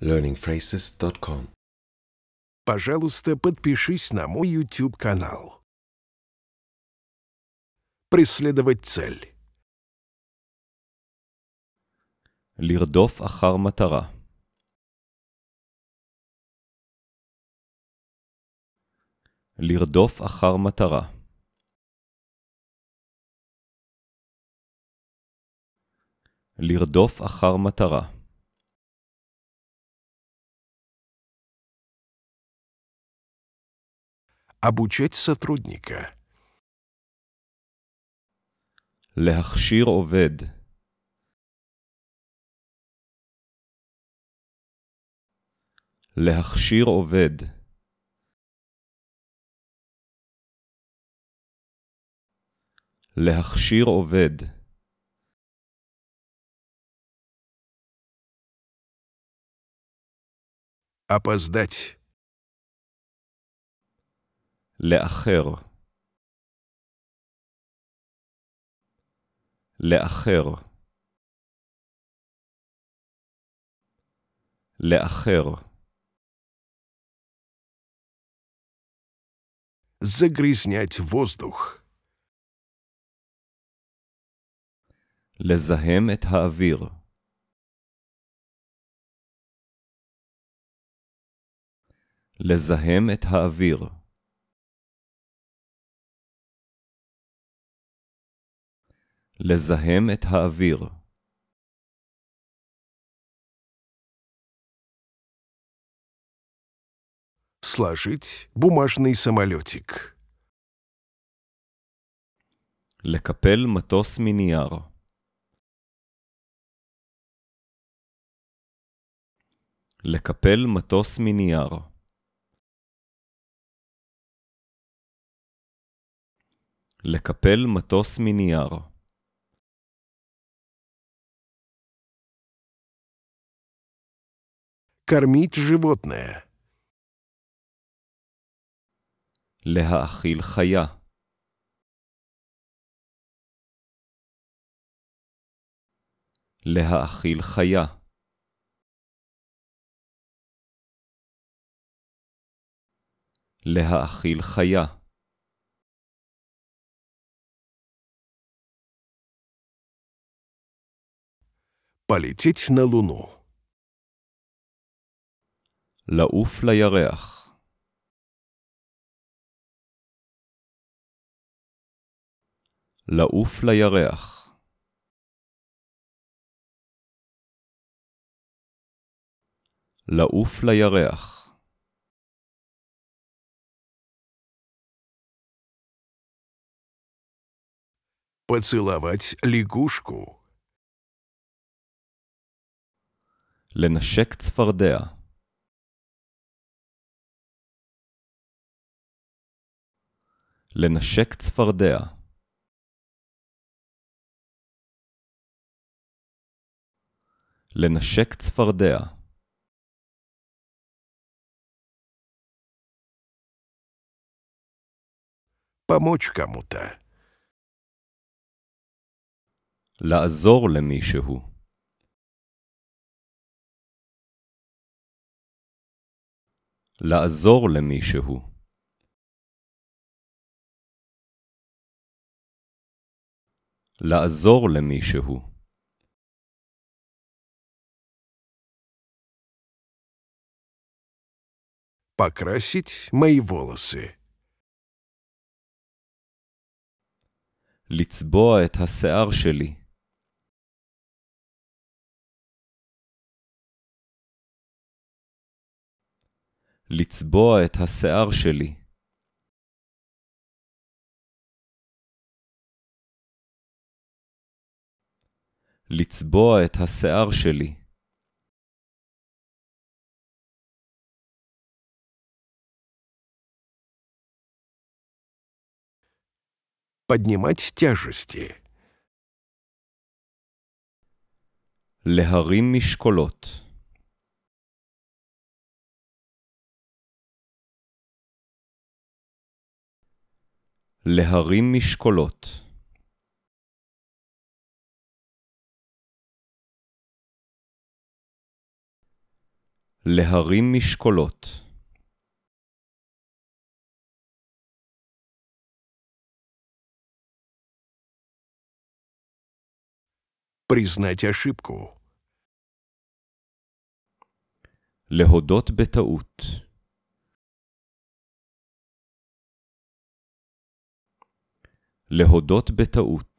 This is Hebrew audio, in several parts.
learningphrases.com. Пожалуйста, подпишись на мой YouTube-канал. Преследовать цель. לרדוף אחר מטרה. לרדוף אחר מטרה. לרדוף אחר מטרה. обучать сотрудника. להכשיר עובד. להכשיר עובד. להכשיר עובד. опоздать. לאחר לאחר לאחר загрязнять ווזדוך. לזהם את האוויר. לזהם את האוויר. לזהם את האוויר. Сложить бумажный самолетик. לקפל מטוס מנייר. לקפל מטוס מנייר. לקפל מטוס מנייר. кормить животное. להאכיל חיה. להאכיל חיה. להאכיל חיה. Полететь на Луну. לעוף לירח לעוף לירח. לעוף לירח. Поцеловать лягушку. לנשק צפרדע. לנשק צפרדע לנשק צפרדע פמוץ' כמותה. לעזור למישהו. לעזור למישהו. לעזור למישהו. Покрасить לצבוע את השיער שלי. לצבוע את השיער שלי. לצבוע את השיער שלי. להרים משקולות. להרים משקולות. להרים משקולות Признать ошибку. להודות בטעות. להודות בטעות.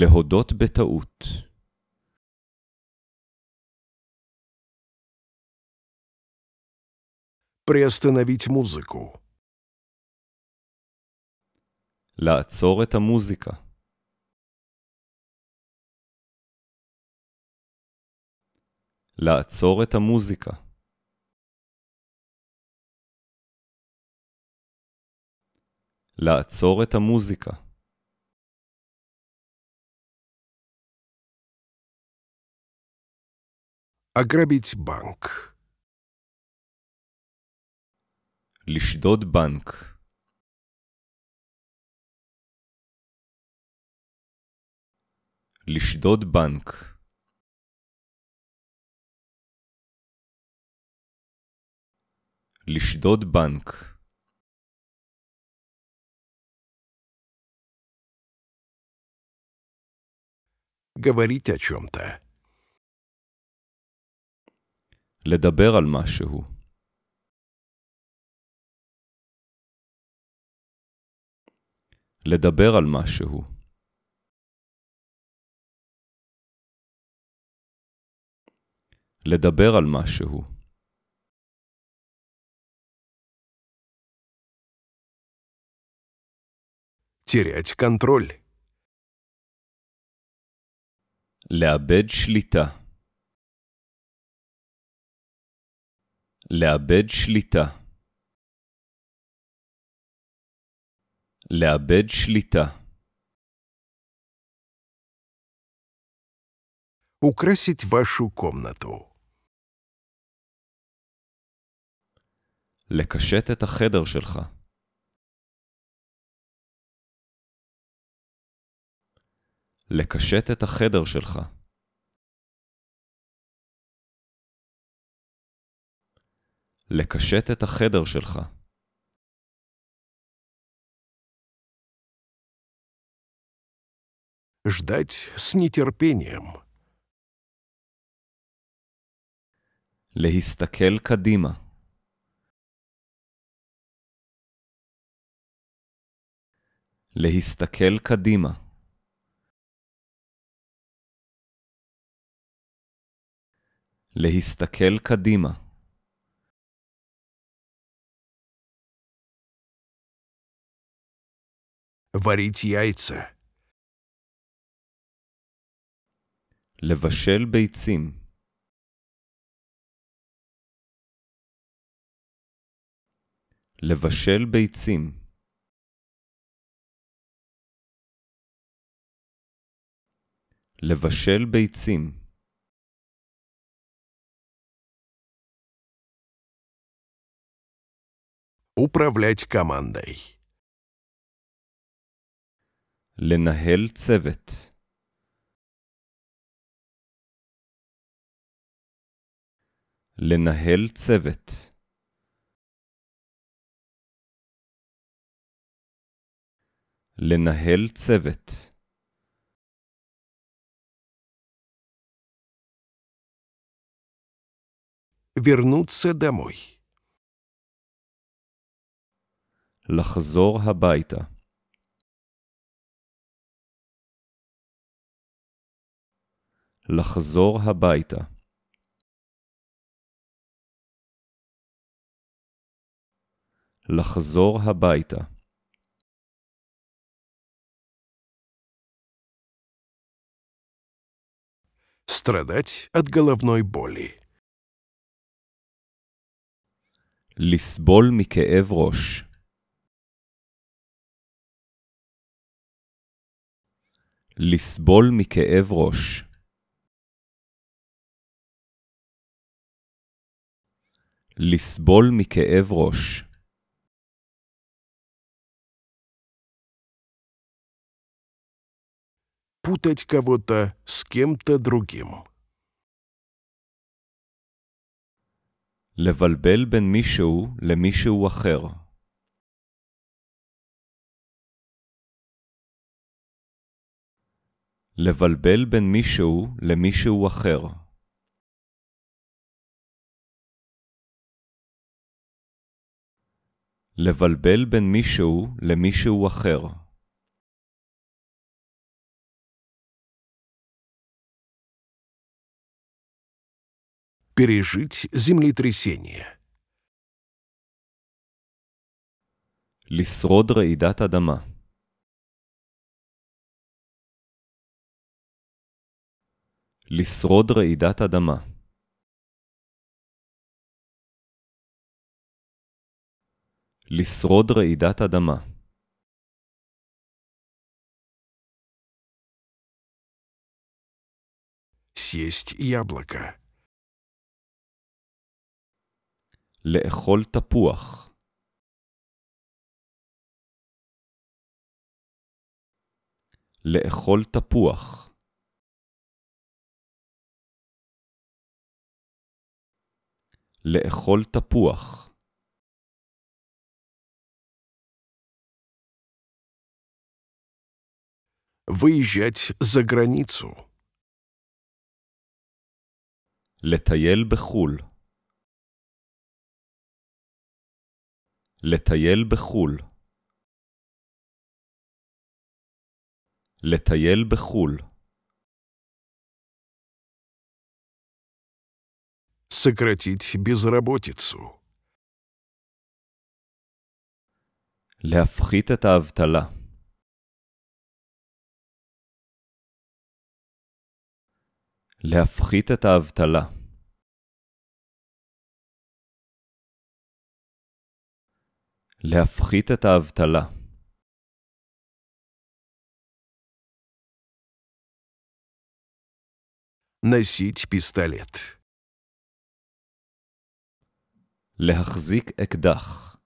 להודות בטעות. Приостановить музыку. לעצור את המוזיקה. לעצור את המוזיקה. לעצור את המוזיקה. ограбить банк. לשדוד בנק לשדוד בנק לשדוד банк, говорить о чем-то. לדבר על משהו. לדבר על משהו. לדבר על משהו. терять контроль. לאבד שליטה. לאבד שליטה לאבד שליטה אוקרסית ושו комнату. לקשט את החדר שלך. לקשט את החדר שלך. לקשט את החדר שלך. Ждать с להסתכל קדימה. להסתכל קדימה. להסתכל קדימה. варить яйца. לבשל бейцим, לבשל бейцим, לבשל бейцим, Управлять командой. לנהל צוות. לנהל צוות. לנהל צוות. וירנוצה דמוי. לחזור הביתה. לחזור הביתה. לחזור הביתה. Страдать עד גלבנוי בולי. לסבול מכאב ראש. לסבול מכאב ראש. לסבול מכאב ראש. פוטט кого-то דרוגים. לבלבל בין מישהו למישהו אחר. לבלבל בין מישהו למישהו אחר. לבלבל בין מישהו למישהו אחר. לשרוד רעידת אדמה. לשרוד רעידת אדמה. לשרוד רעידת אדמה לאכול תפוח. לאכול תפוח. לאכול תפוח. выезжать за границу. לטייל בחו"ל לטייל בחו"ל לטייל בחו"ל סקרטית безработицу. להפחית את האבטלה. להפחית את האבטלה. להפחית את האבטלה. носить пистолет. להחזיק אקדח.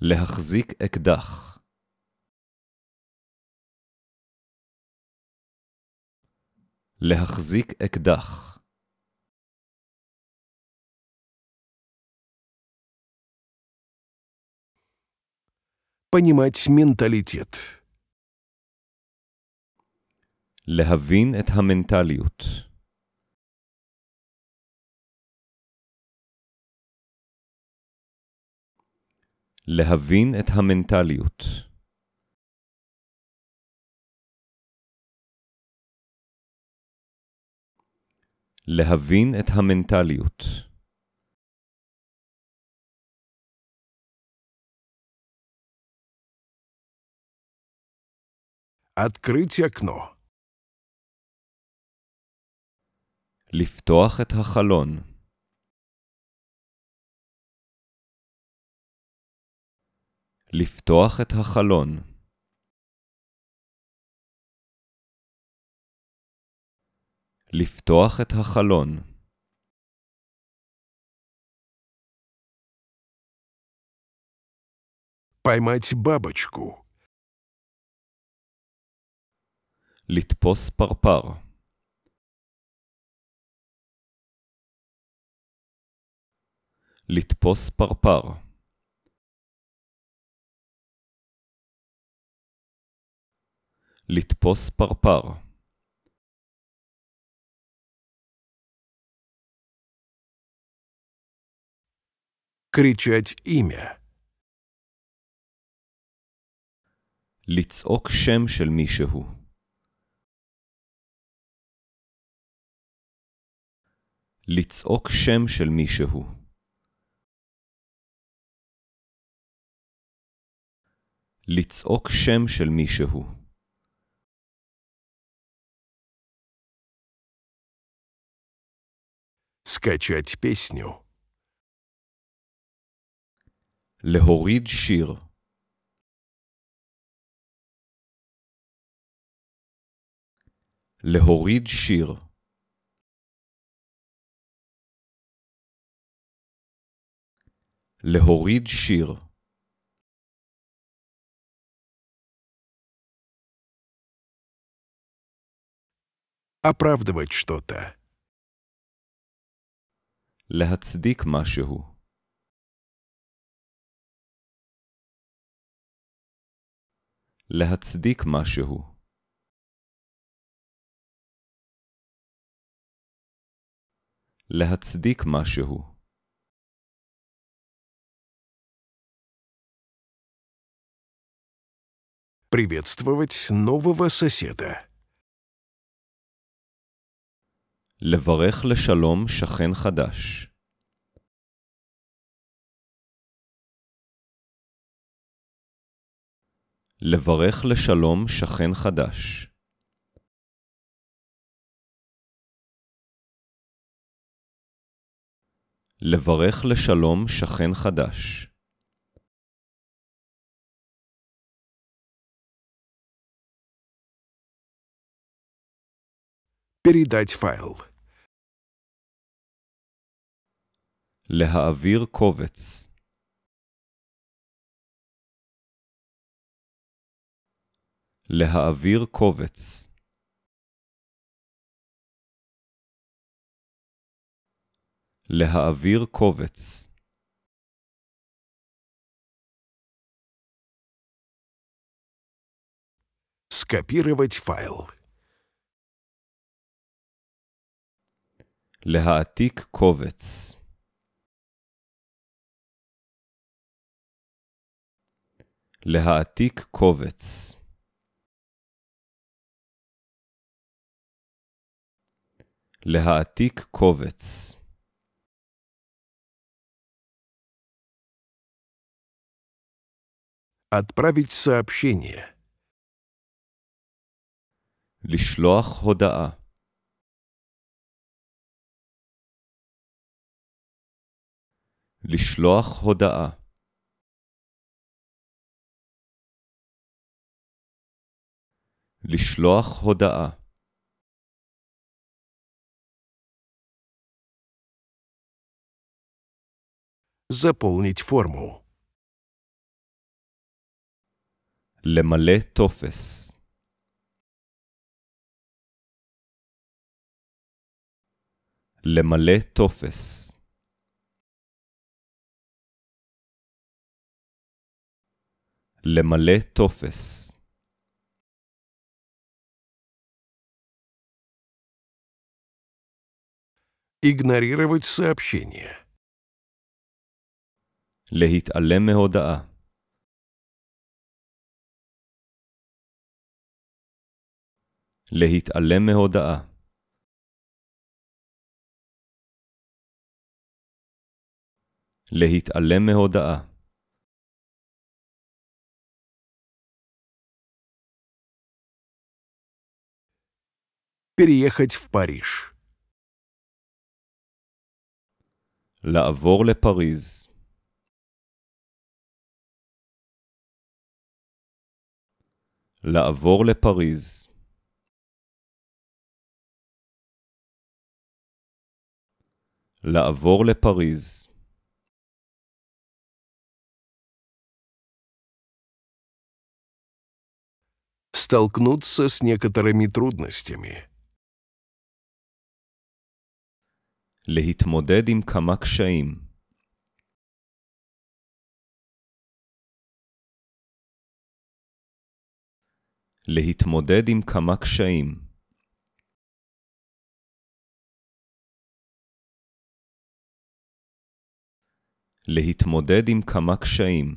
להחזיק אקדח. להחזיק אקדח פנימץ менталитет. להבין את המנטליות. להבין את המנטליות. להבין את המנטליות. Открыть окно. לפתוח את החלון. לפתוח את החלון. לפתוח את החלון. поймать бабочку. לתפוס פרפר. לתפוס פרפר. לתפוס פרפר. кричать имя. לצעוק שם של מישהו. לצעוק שם של מישהו. לצעוק שם של מישהו. Скачать песню. להוריד שיר להוריד שיר להוריד שיר оправдывать что-то להצדיק משהו להצדיק משהו. להצדיק משהו. Приветствовать нового соседа. לברך לשלום שכן חדש. לברך לשלום שכן חדש. לברך לשלום שכן חדש. פרידת פייל. להעביר קובץ. להעביר קובץ. להעביר קובץ. Скопировать файл. להעתיק קובץ. להעתיק קובץ. להעתיק קובץ. Отправить сообщение. לשלוח הודעה. לשלוח הודעה. לשלוח הודעה. заполнить форму. Лемале Тофес. Лемале Тофес. Лемале Тофес. игнорировать сообщение. להתעלם מהודאה. להתעלם מהודאה. להתעלם מהודאה. переехать в לעבור לפריז. לעבור לפריז. לעבור לפריז. Столкнуться с некоторыми трудностями. להתמודד עם להתמודד עם כמה קשיים. להתמודד עם כמה קשיים.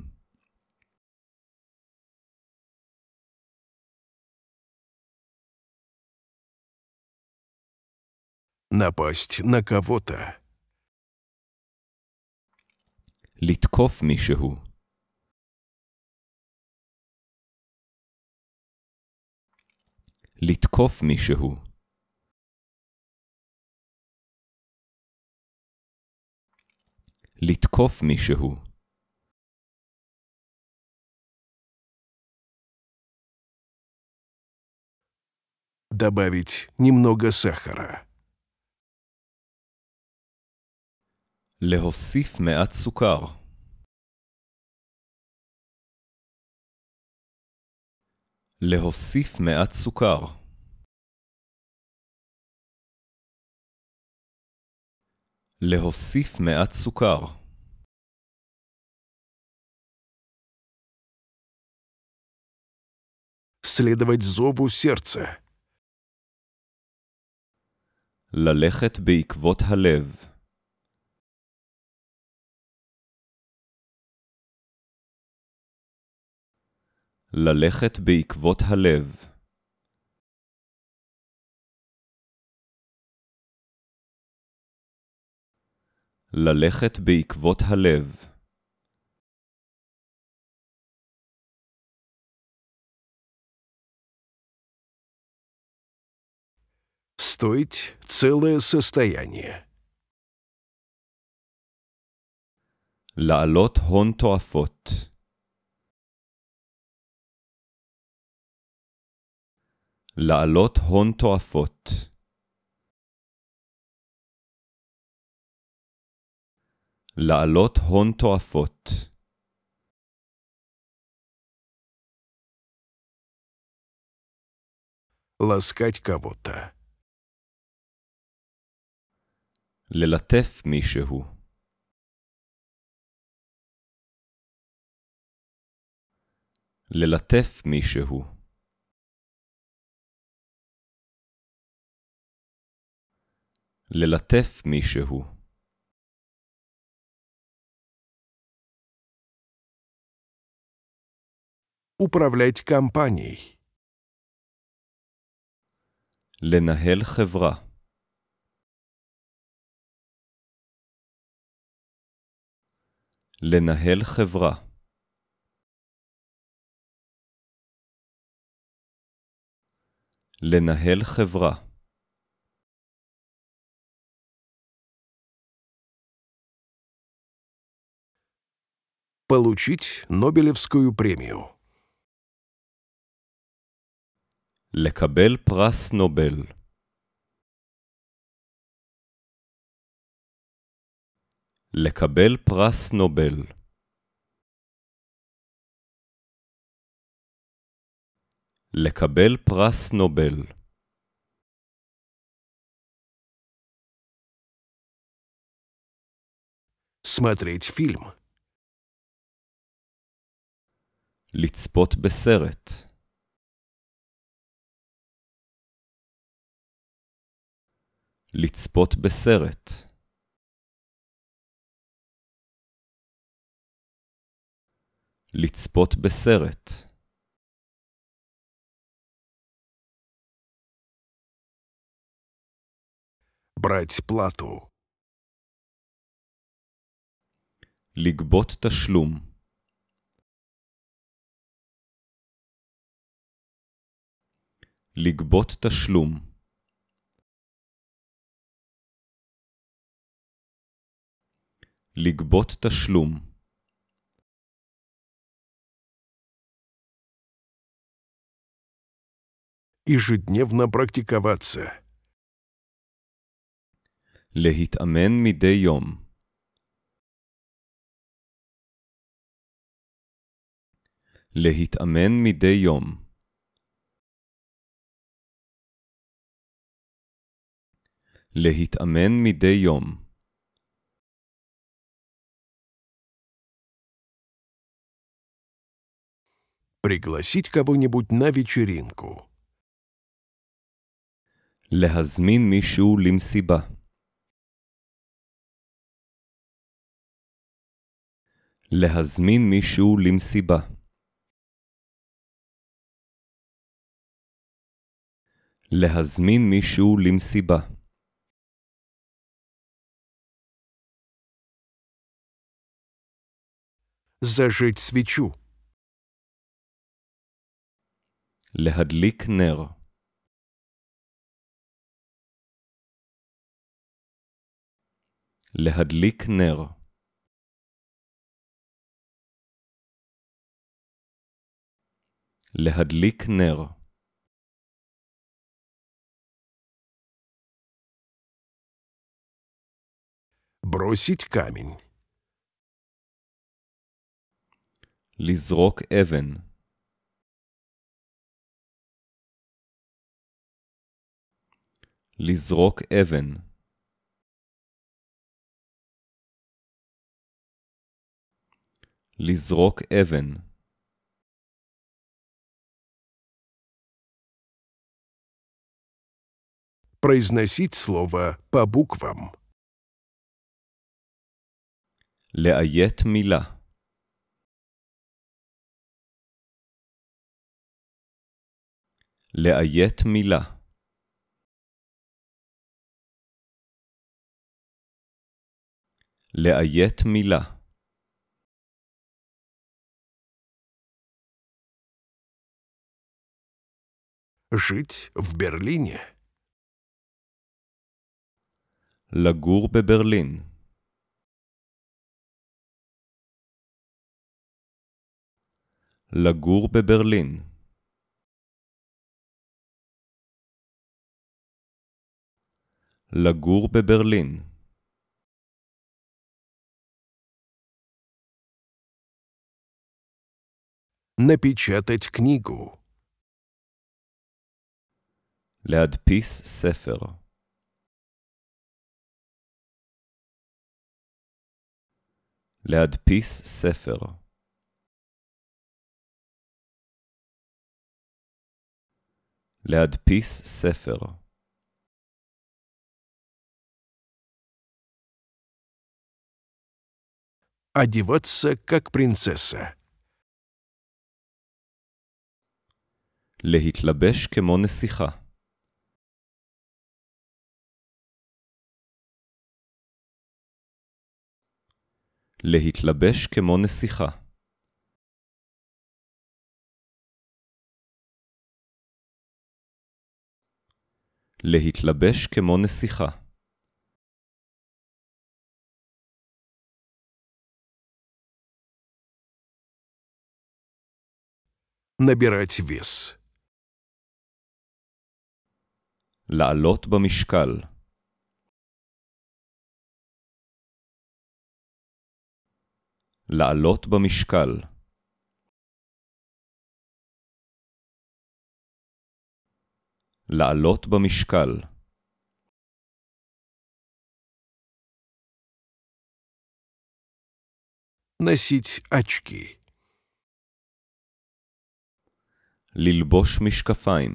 נפסט נקבותה. לתקוף מישהו לתקוף מישהו. לתקוף מישהו. דבביץ' נמנוגה סחרה. להוסיף מעט סוכר. להוסיף מעט סוכר. להוסיף מעט סוכר. Следовать זובו סרצה. ללכת בעקבות הלב. ללכת בעקבות הלב ללכת בעקבות הלב סטויט целое состояние. לעלות הון תועפות לעלות הון תועפות. לעלות הון תועפות. לסקת כבותה. ללטף מישהו. ללטף מישהו. ללטף מישהו אופרבלט קמפני לנהל חברה. לנהל חברה. לנהל חברה. получить Нобелевскую премию. лекабель פרס נובל. лекабель פרס נובל. лекабель פרס נובל. Смотреть фильм לצפות בסרט. לצפות בסרט. לצפות בסרט. ברייטס פלאטו לגבות תשלום לגבות תשלום לגבות תשלום ежедневно практиковаться. להתאמן מדי יום. להתאמן מדי יום. להתאמן מדי יום. Пригласить кого-нибудь на вечеринку. להזמין מישהו למסיבה. להזמין מישהו למסיבה. להזמין מישהו למסיבה. зажечь свечу. להדליק נר. להדליק бросить камень. לזרוק אבן לזרוק אבן. לזרוק אבן. Произносить слово по לאיית מילה. לאיית מילה לאיית מילה жить в לגור בברלין. לגור בברלין. לגור בברלין напечатать книгу. להדפיס ספר. להדפיס ספר. להדפיס ספר. одеваться как принцесса. להתלבש כמו נסיכה. להתלבש כמו נסיכה. להתלבש כמו נסיכה. набирать вес. לעלות במשקל לעלות במשקל לעלות במשקל носить очки. ללבוש משקפיים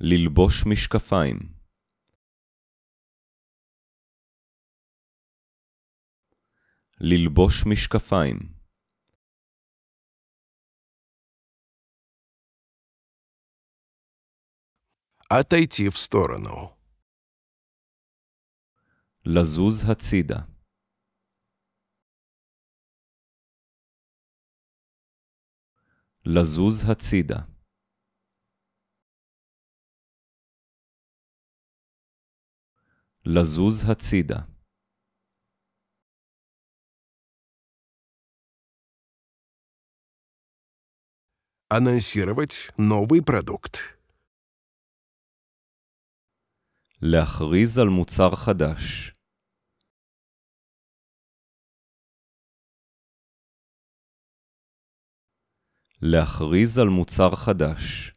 ללבוש משקפיים ללבוש משקפיים отойти סטורנו לזוז הצידה לזוז הצידה. לזוז הצידה. анонсировать נובי פרדוקט להכריז על מוצר חדש. להכריז על מוצר חדש.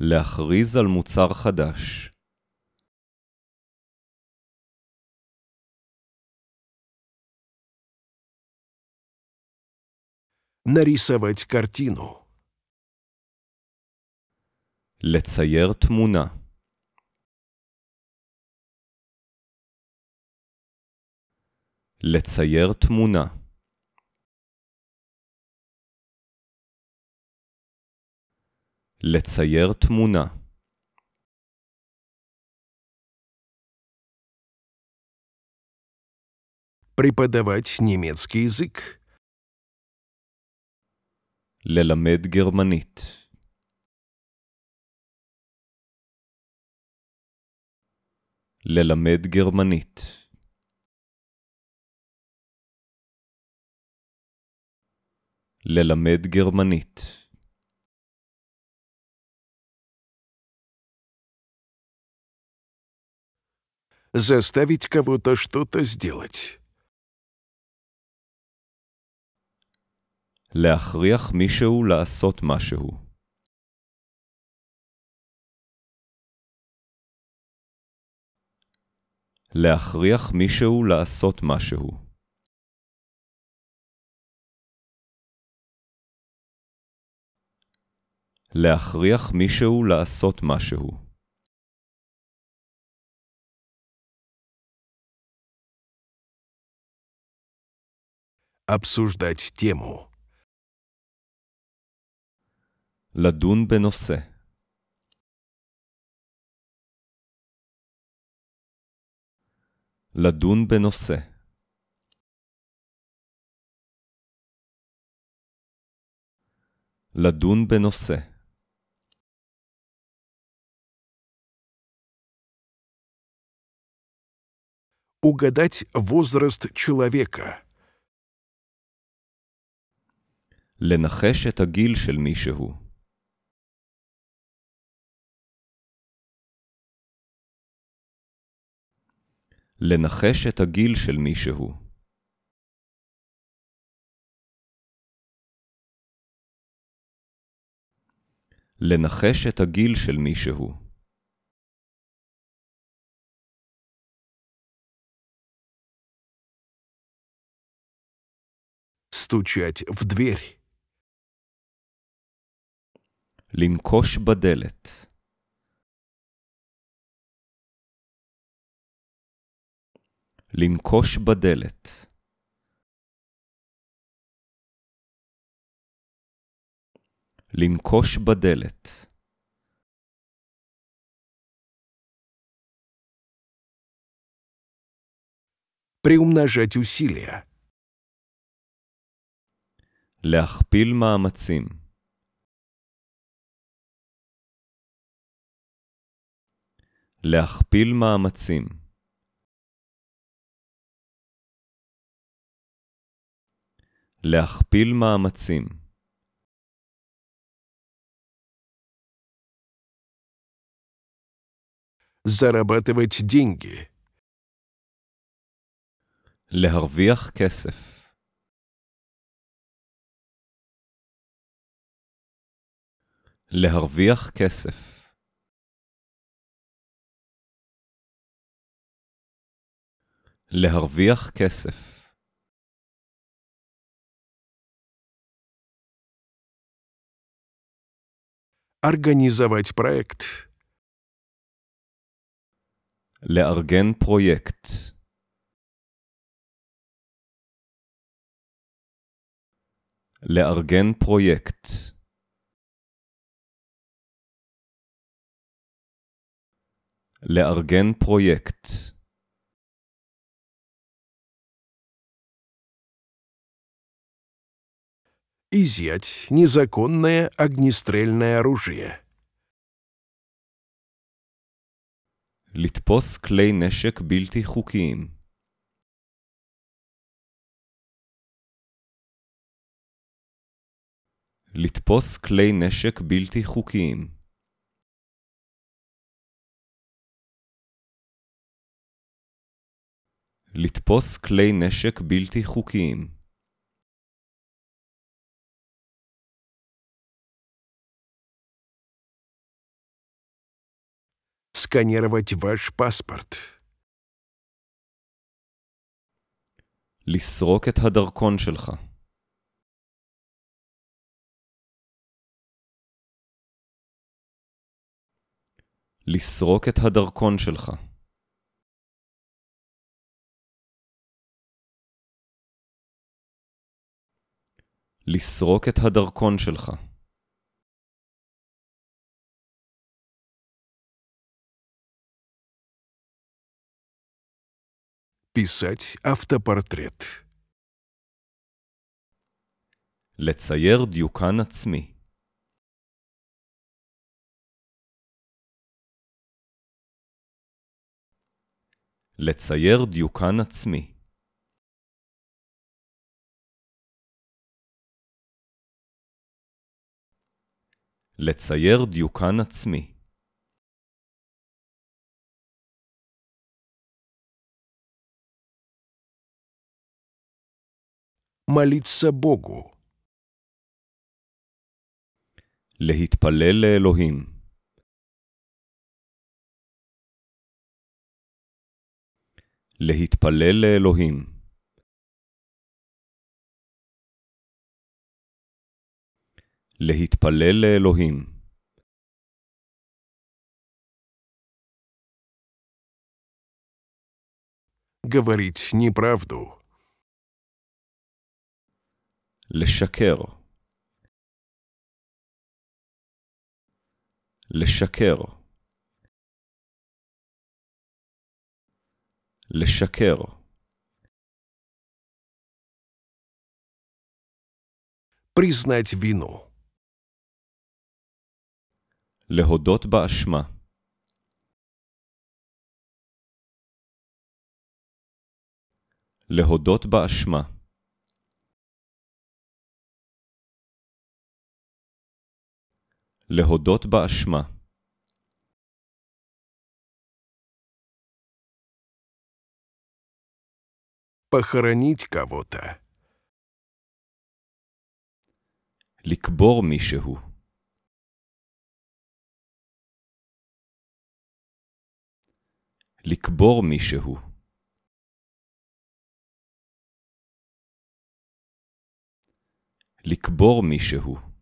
להכריז על מוצר חדש. нарисовать קרטינו לצייר תמונה לצייר תמונה. לצייר תמונה. Преподавать немецкий язык. ללמד גרמנית. ללמד גרמנית. ללמד גרמנית. Заставить кого-то что-то сделать. להכריח מישהו לעשות משהו. להכריח מישהו לעשות משהו. להכריח מישהו לעשות משהו. обсуждать לדון בנושא. לדון בנושא. לדון בנושא. угадать возраст человека. לנחש את הגיל של מישהו. לנחש את הגיל של מישהו. לנחש את הגיל של מישהו. стучать в дверь. Линкош баделет. Линкош баделет. Линкош баделет. приумножать усилия. להכפיל מאמצים להכפיל מאמצים להכפיל מאמצים זרבטוויץ' דינגי. להרוויח כסף להרוויח כסף. להרוויח כסף. Организовать проект. לארגן פרויקט. לארגן פרויקט. לארגן פרויקט изъять незаконное огнестрельное оружие. לתפוס כלי נשק בלתי חוקיים. לתפוס כלי נשק בלתי חוקיים. לתפוס כלי נשק בלתי חוקיים. Сканировать ואש פספורט. לסרוק את הדרכון שלך. לסרוק את הדרכון שלך. לסרוק את הדרכון שלך. писать автопортрет. לצייר דיוקן עצמי. לצייר דיוקן עצמי. לצייר דיוקן עצמי. מליצה בוגו. להתפלל לאלוהים. להתפלל לאלוהים. להתפלל לאלוהים. говорить неправду. לשקר. לשקר. לשקר. Признать вину. להודות באשמה. להודות באשמה. להודות באשמה. Похоронить кого-то. לקבור מישהו. לקבור מישהו. לקבור מישהו.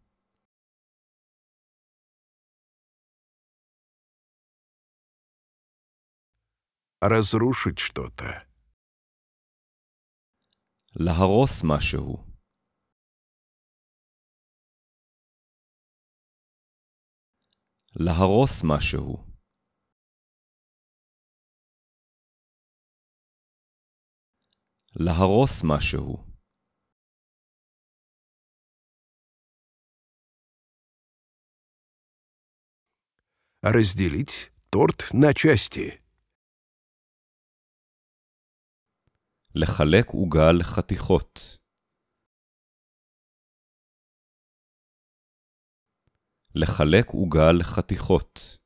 Разрушить что-то. להרוס משהו. להרוס משהו. להרוס משהו. Разделить торт на части. לחלק עוגה לחתיכות. לחלק עוגה לחתיכות.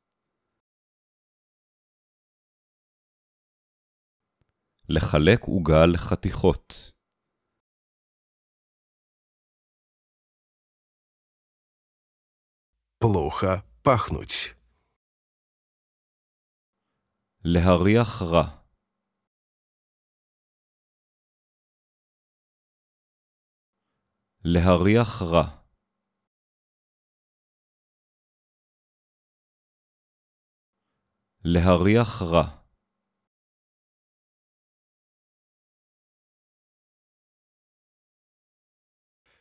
לחלק עוגה לחתיכות. плохо пахнуть. להריח רע. להריח רע. להריח רע.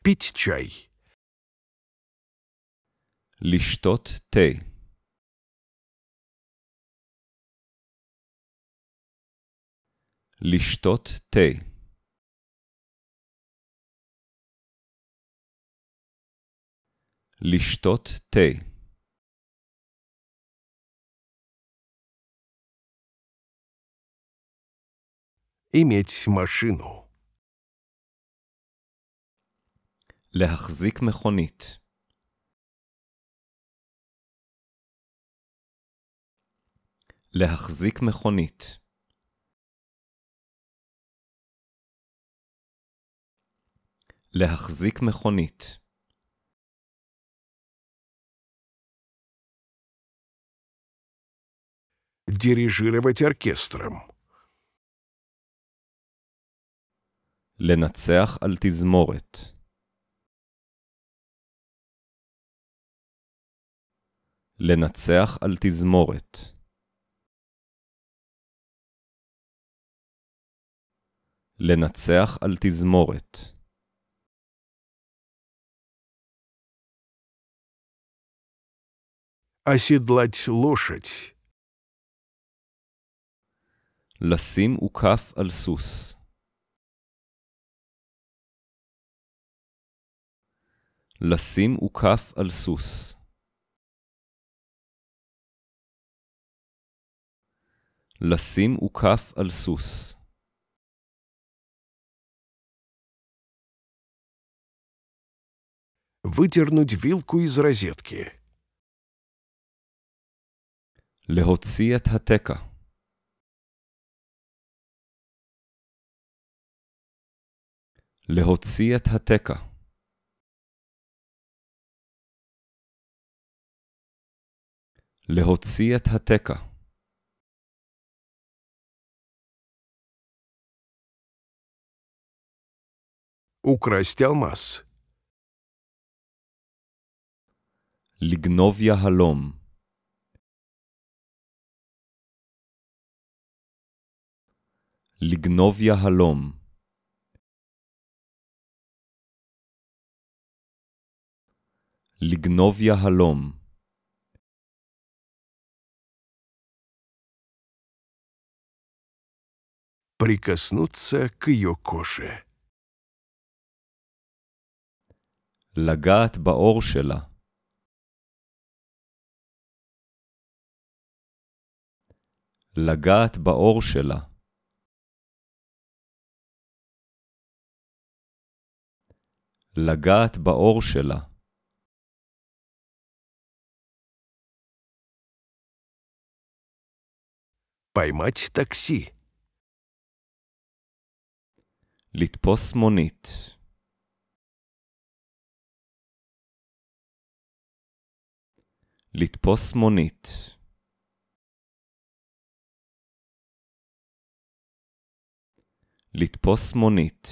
пить чай. Лиштот те. Лиштот те. Лиштот те. Иметь машину. להחזיק מכונית. להחזיק מכונית. להחזיק מכונית. דיריג'ירבת оркестром. לנצח על תזמורת. לנצח על תזמורת. לנצח על תזמורת. אסידלת לושת. לשים וכף על סוס. לשים וכף על סוס. לשים וכף על סוס. Выдернуть вилку из розетки. להוציא את התקע. להוציא את התקע. להוציא את התקע. украсть алмаз. לגנוב халом. לגנוב халом. לגנוב халом. прикоснуться к ее коже. לגעת באור שלה. לגעת באור שלה. לגעת באור שלה. פיימץ' טקסי. לתפוס מונית. לתפוס מונית לתפוס מונית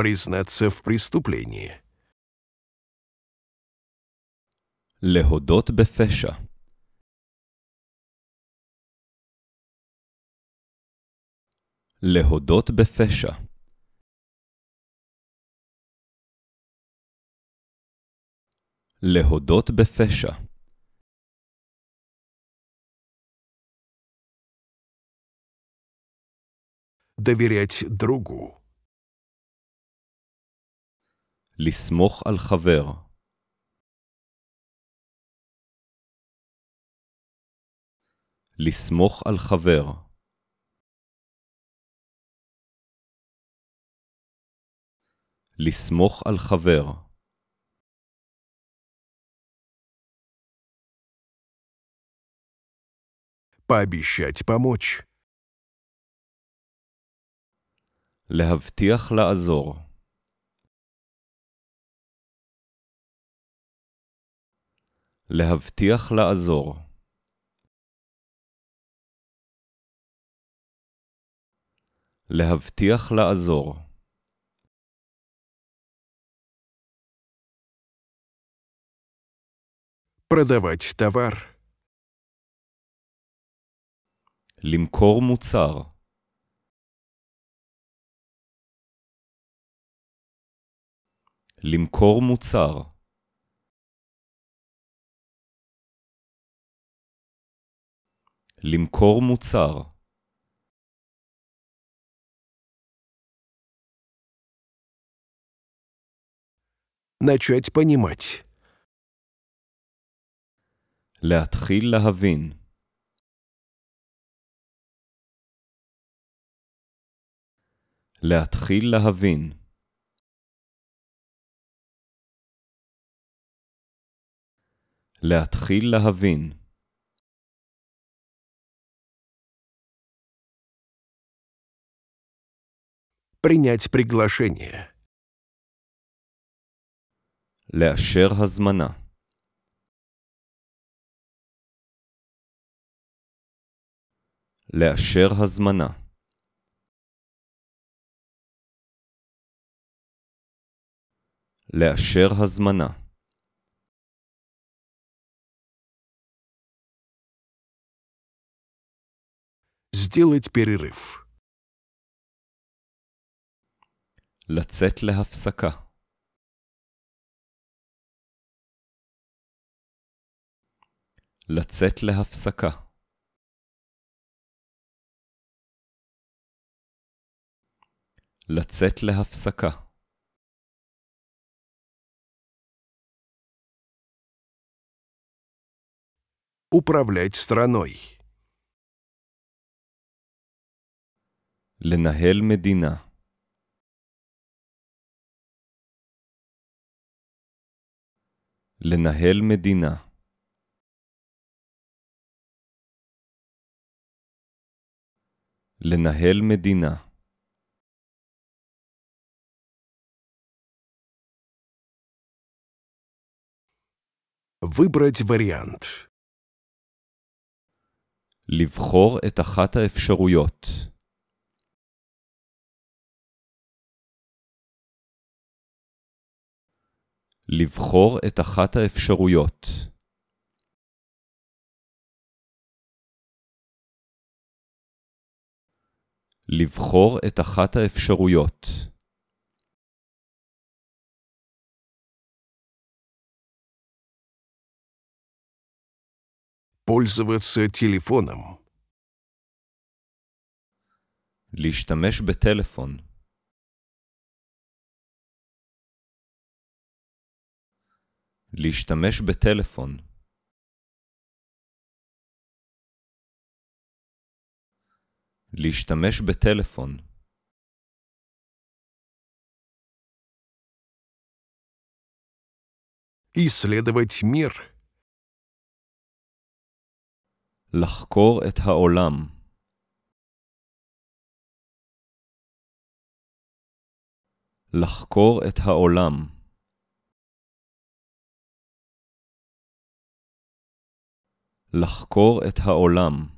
признаться в להודות בפשע להודות בפשע להודות בפשע דבירייץ' דרוגו. לסמוך על חבר. לסמוך על חבר. לסמוך על חבר. пообещать помочь. להבטיח לעזור. להבטיח לעזור. להבטיח לעזור. продавать товар. למכור מוצר למכור מוצר למכור מוצר начать понимать. להתחיל להבין להתחיל להבין. להתחיל להבין. Принять приглашение. לאשר הזמנה. לאשר הזמנה. לאשר הזמנה לצאת להפסקה. לצאת להפסקה. לצאת להפסקה. управлять страной. Ленахель Медина לנהל מדינה. לנהל מדינה. Выбрать вариант. לבחור את אחת האפשרויות. לבחור את אחת האפשרויות. לבחור את אחת האפשרויות. пользоваться телефоном. להשתמש בטלפון. להשתמש בטלפון. להשתמש בטלפון. исследовать мир – לחקור את העולם. לחקור את העולם. לחקור את העולם.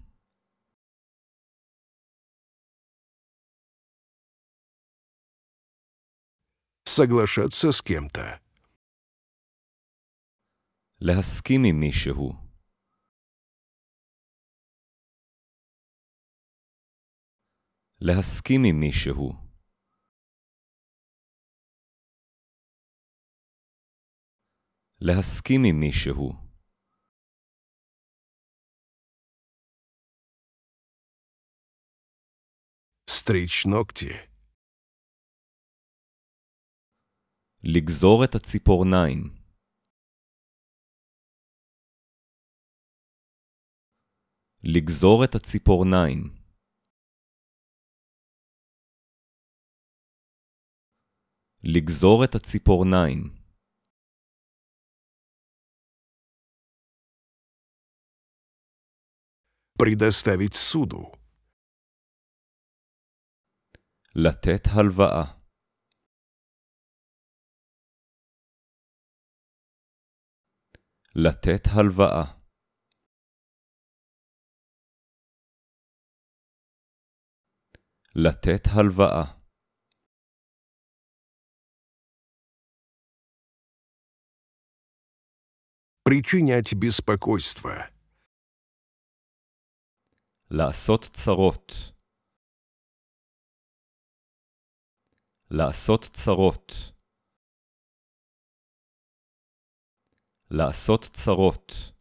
סגלשת с להסכים עם מישהו. להסכים עם מישהו. להסכים עם מישהו. סטריץ' נוקטי. לגזור את הציפורניים. לגזור את הציפורניים. לגזור את הציפורניים לתת הלוואה. לתת הלוואה. לתת הלוואה. причинять беспокойство. לעשות царот, לעשות царот, לעשות царот,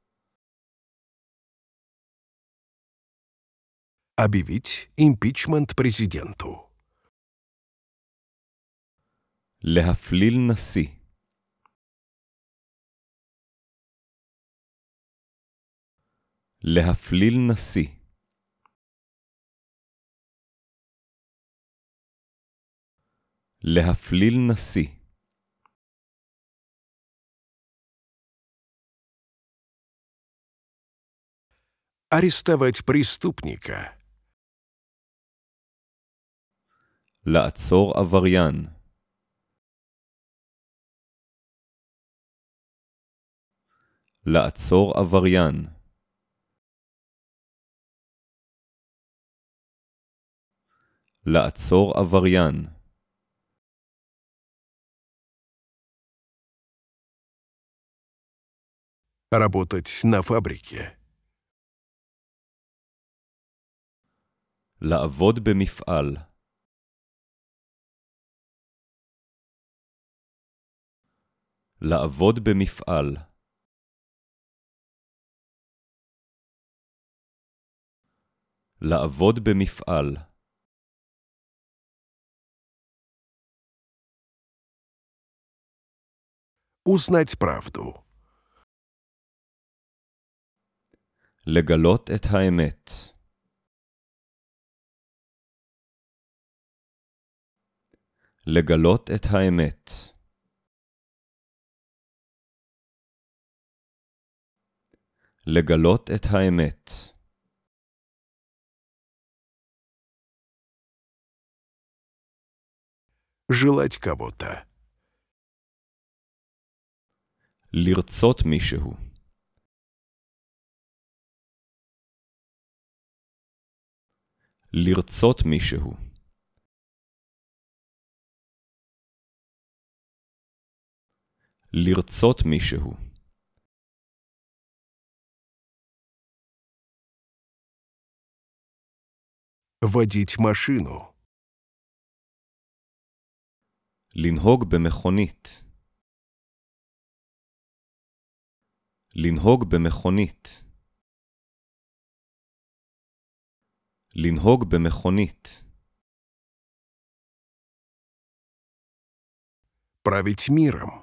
объявить импичмент президенту. להפליל נשיא. להפליל נשיא להפליל נשיא арестовать פריסטופניקה. לעצור עבריין. לעצור עבריין. לעצור עבריין לעבוד במפעל. לעבוד במפעל. לעבוד במפעל. узнать правду. לגלות את האמת. לגלות את האמת. לגלות את האמת. Желать кого-то. לרצות מישהו. לרצות מישהו. לרצות מישהו. водить משינו. לנהוג במכונית. לנהוג במכונית. לנהוג במכונית. פרוויץ מירם.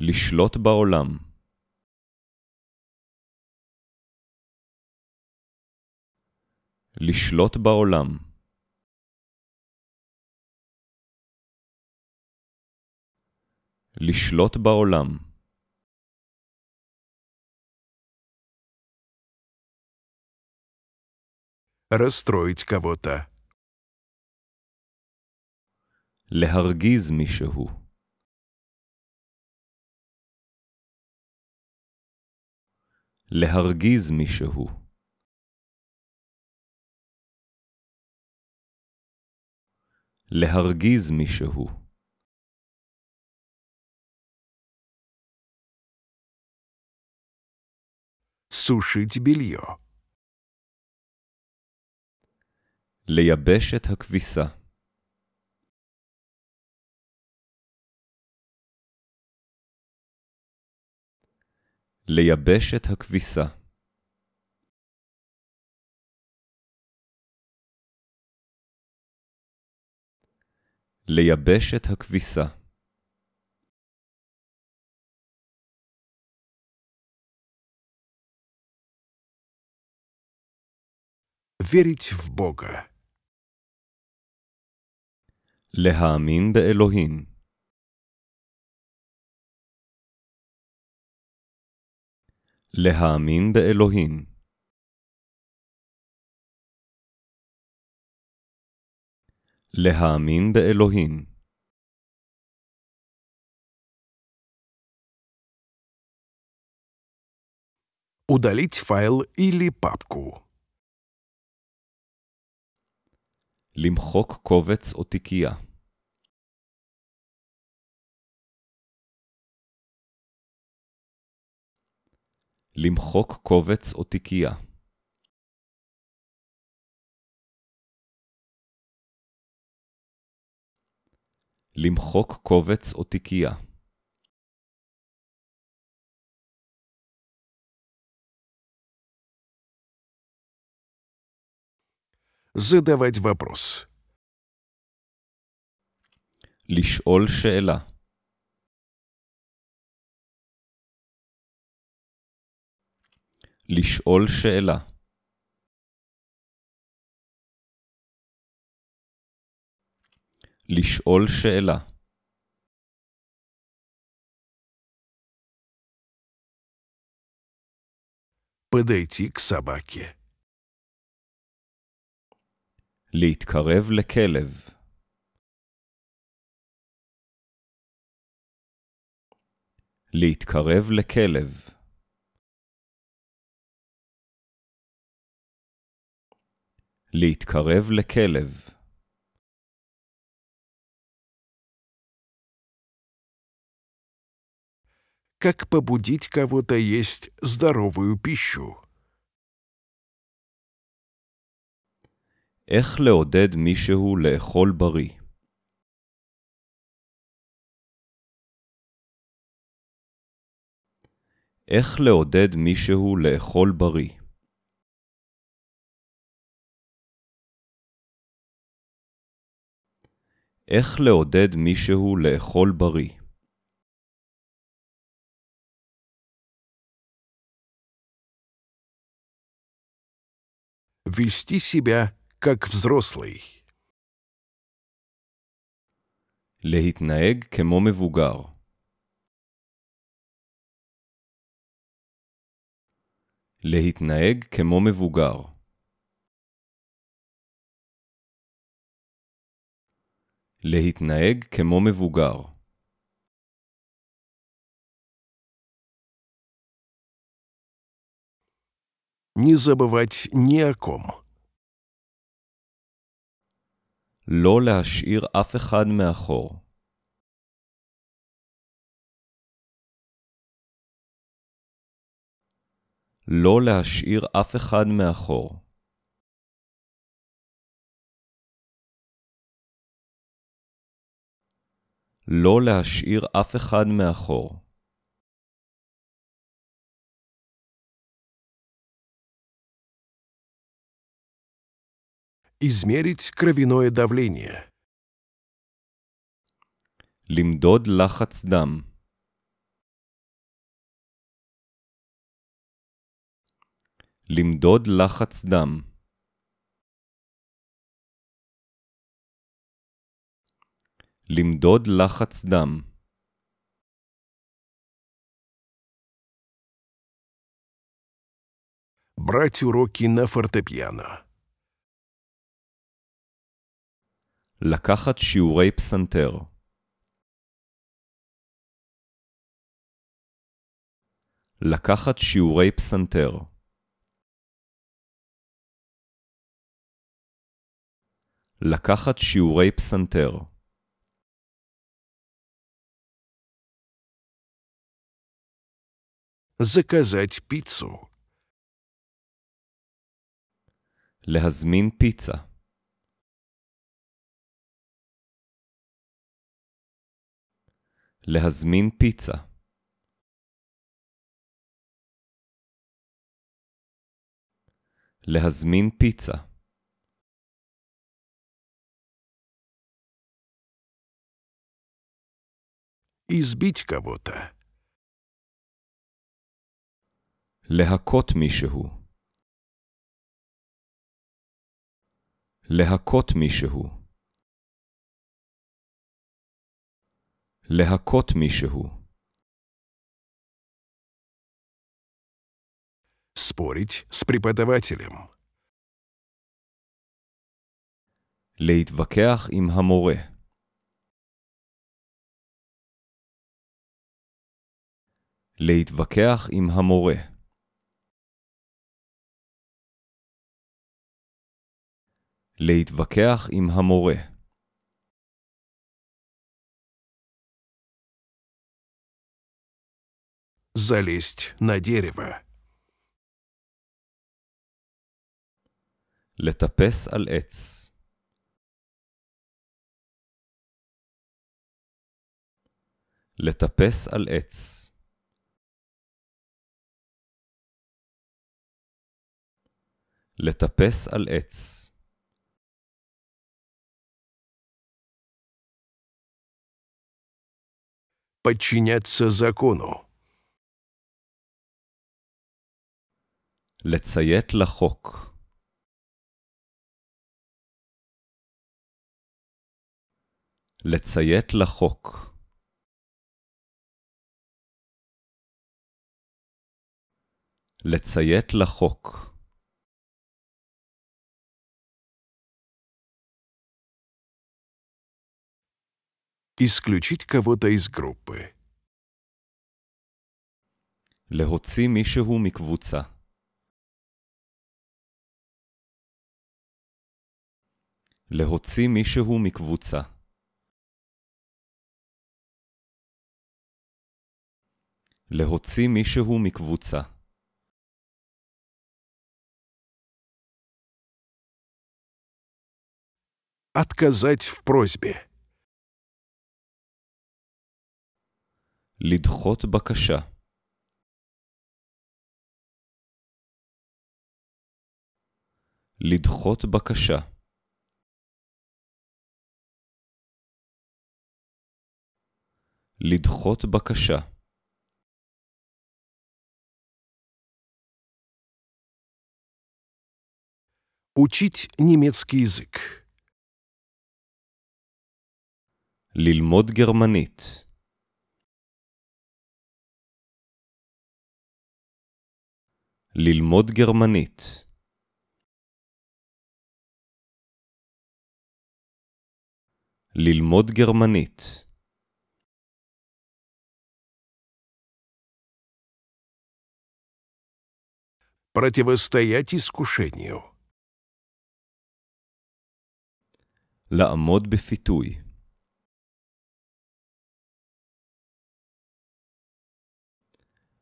לשלוט בעולם. לשלוט בעולם. לשלוט בעולם רסטרויץ קבוטה. להרגיז מישהו. להרגיז מישהו. להרגיז מישהו. сушить белье. לייבש את הכביסה. לייבש את הכביסה. верить в Бога. להאמין באלוהים. להאמין באלוהים. להאמין באלוהים. удалить файл или папку. למחוק קובץ או תיקייה. למחוק קובץ או תיקייה. למחוק קובץ או תיקייה. задавать вопрос. Лишь שאלה. לשאול שאלה. לשאול שאלה. подойти к собаке. להתקרב לכלב. להתקרב לכלב. להתקרב לכלב. Как побудить кого-то есть здоровую пищу? איך לעודד מישהו לאכול בריא איך לעודד מישהו לאכול בריא איך לעודד מישהו לאכול בריא вести себя как взрослый. להתנהג כמו מבוגר. להתנהג כמו מבוגר. להתנהג כמו מבוגר. Не забывать ни о ком. לא להשאיר אף אחד מאחור. לא להשאיר אף אחד מאחור. לא להשאיר אף אחד מאחור. измерить кровяное давление. למדוד לחץ דם. למדוד לחץ דם. Брать уроки на фортепиано. לקחת שיעורי פסנתר. לקחת שיעורי פסנתר. לקחת שיעורי פסנתר. זקזת פיצו. להזמין פיצה. להזמין פיצה להזמין פיצה избить кого להכות מישהו. להכות מישהו. להכות מישהו. ספוריץ' с להתווכח עם המורה. להתווכח עם המורה. להתווכח עם המורה. залезть на дерево. לטפס על עץ לטפס על עץ. לטפס על עץ. подчиняться закону. לציית לחוק. לציית לחוק. לציית לחוק. Исключить кого-то из группы. להוציא מישהו מקבוצה. להוציא מישהו מקבוצה. להוציא מישהו מקבוצה. Отказать в просьбе. לדחות בקשה. לדחות בקשה. לדחות בקשה Учить немецкий язык. ללמוד גרמנית. ללמוד גרמנית. ללמוד גרמנית. противостоять искушению. Ламод בפיתוי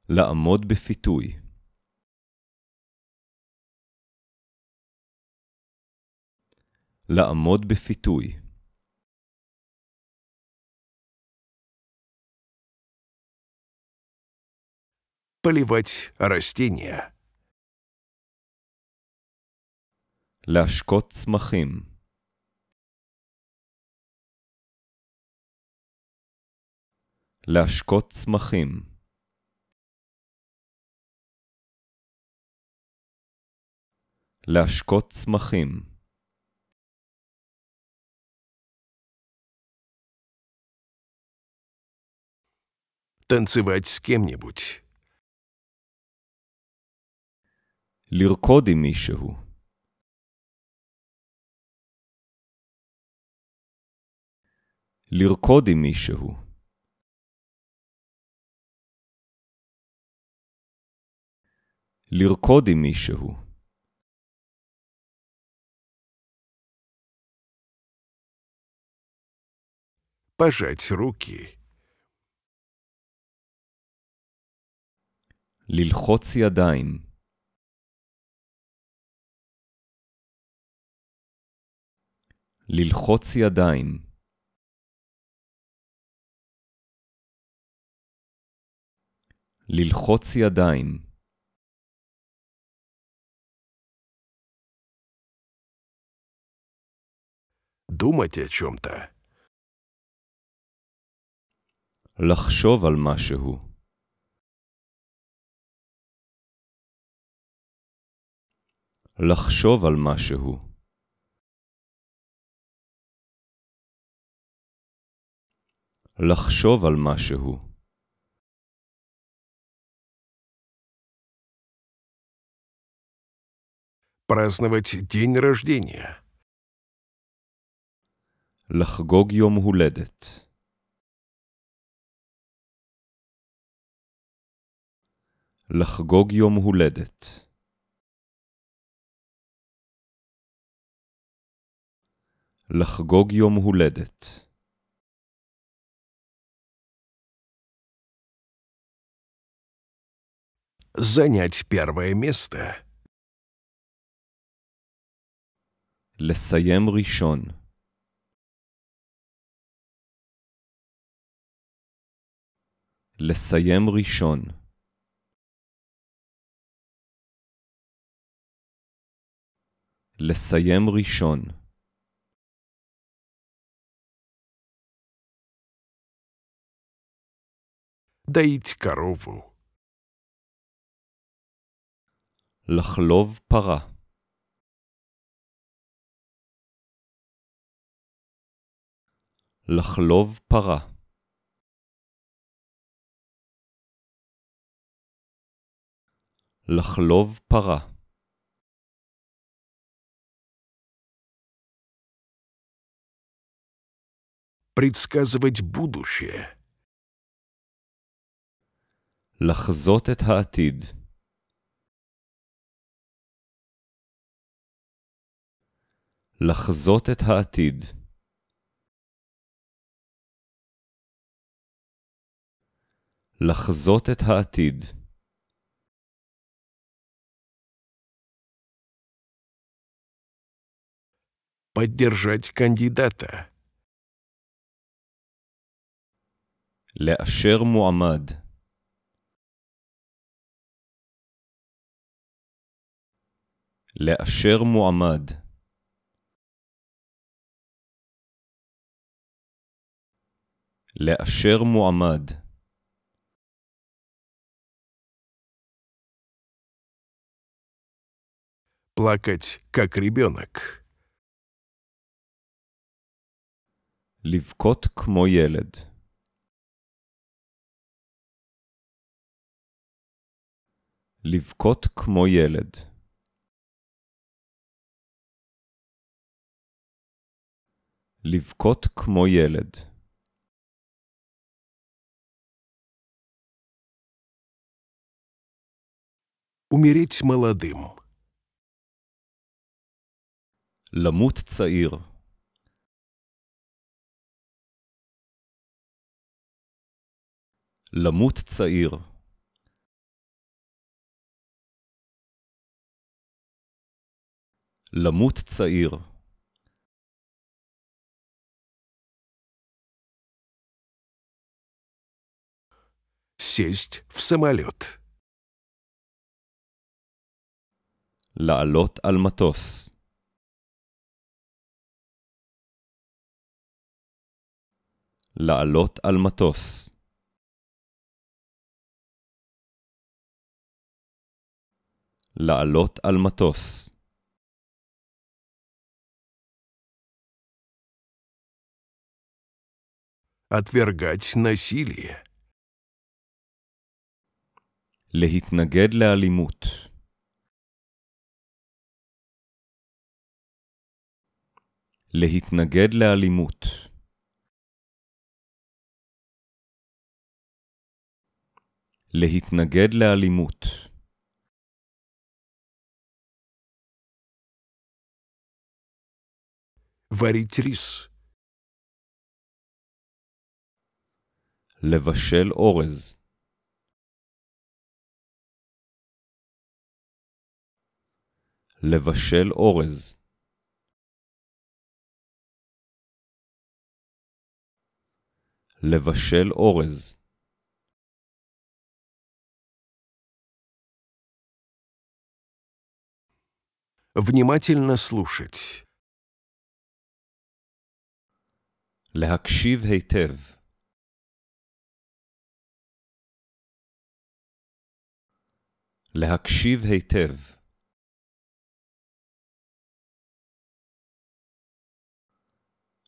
Ламод בפיתוי. Ламод בפיתוי. поливать растения. להשקות צמחים להשקות צמחים להשקות צמחים танцевать с לרקוד עם מישהו לרקוד עם מישהו. לרקוד עם מישהו. пожать רוקי. ללחוץ ידיים. ללחוץ ידיים. ללחוץ ידיים דומתי о לחשוב על משהו. לחשוב על משהו. לחשוב על משהו. праздновать день рождения. לחגוג йом הולדת. לחגוג йом הולדת. לחגוג йом הולדת. занять первое место. לסיים ראשון. לסיים ראשון. לסיים ראשון. доить корову. לחלוב פרה לחלוב פרה לחלוב פרה предсказывать будущее. לחזות את העתיד. לחזות את העתיד. לחזות את העתיד. Поддержать кандидата. לאשר מועמד. לאשר מועמד. לאשר מועמד. плакать, как ребенок. לבכות כמו ילד. לבכות כמו ילד. לבכות כמו ילד. Умереть молодым. למות צעיר. למות צעיר. למות צעיר. לעלות על מטוס. לעלות על מטוס. לעלות על מטוס. Отвергать נסילי. להתנגד לאלימות. להתנגד לאלימות. להתנגד לאלימות. וריטריס לבשל אורז. לבשל אורז. לבשל אורז. внимательно слушать. להקשיב היטב. להקשיב היטב.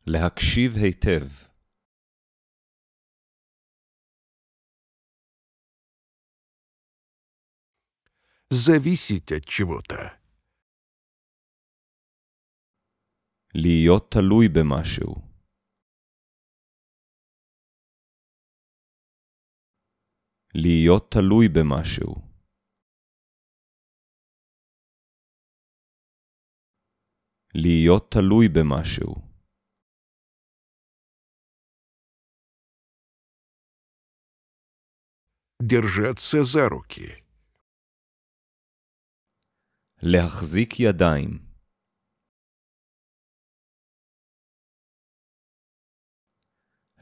להקשיב היטב. Зависеть от чего-то. להיות תלוי במשהו. להיות תלוי במשהו. להיות תלוי במשהו. דרג'צה זרוקי. להחזיק ידיים.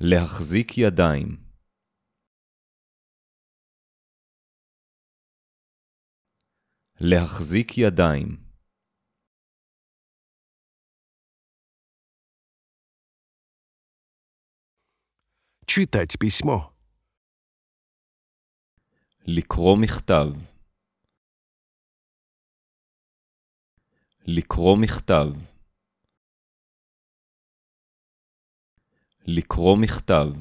להחזיק ידיים. להחזיק ידיים. צ'יטת פיסמו. לקרוא מכתב. לקרוא מכתב. לקרוא מכתב.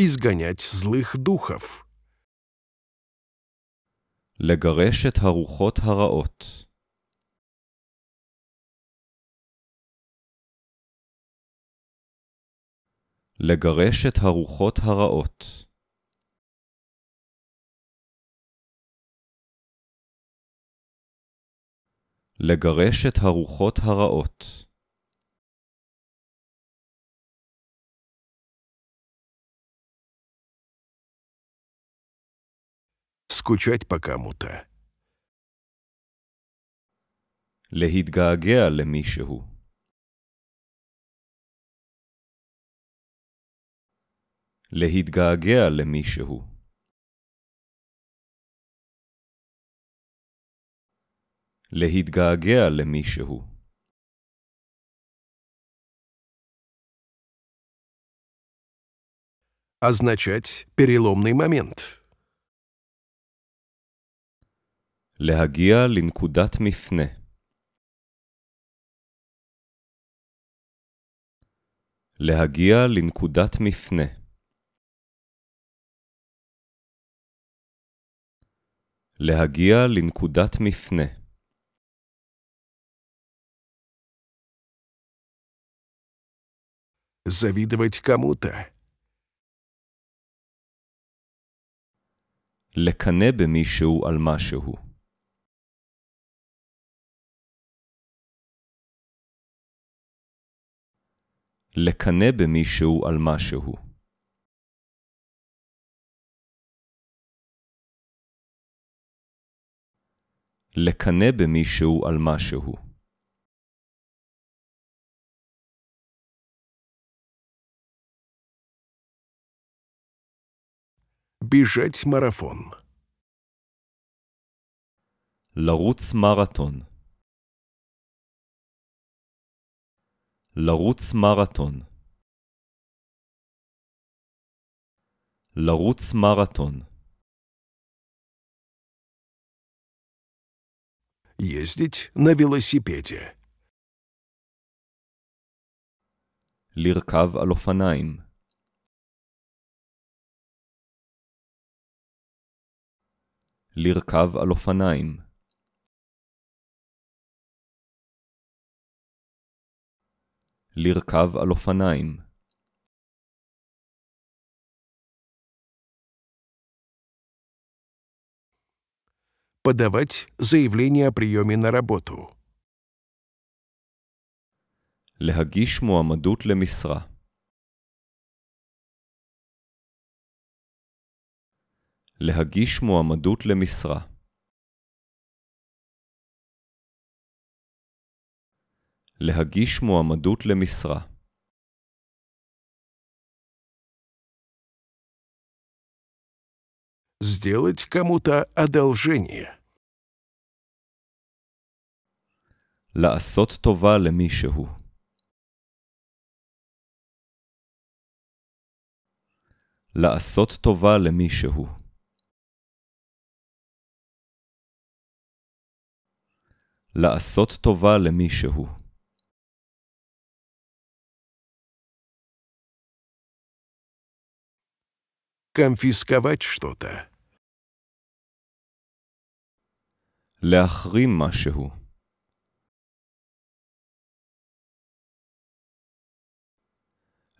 Изгонять זליך דוכף. לגרש את הרוחות הרעות. לגרש את הרוחות הרעות. לגרש את הרוחות הרעות. סקוצ'ט по להתגעגע למישהו. להתגעגע למישהו. להתגעגע למישהו. означать פרילום момент. להגיע לנקודת מפנה. להגיע לנקודת מפנה. להגיע לנקודת מפנה. завидовать кому-то. לקנא במישהו על משהו. לקנא במישהו על לקנא במישהו על משהו. бежать марафон. לרוץ מרתון. לרוץ מרתון. לרוץ מרתון. ездить на велосипеде. לרכב על אופניים. לרכב על אופניים. לרכב על אופניים. Подавать заявление о приеме на работу. להגיש מועמדות למשרה. להגיש מועמדות למשרה. להגיש מועמדות למשרה. Сделать кому-то одолжение. לעשות טובה למישהו. לעשות טובה למישהו. לעשות טובה למישהו. конфисковать שטוטה. להחרים משהו.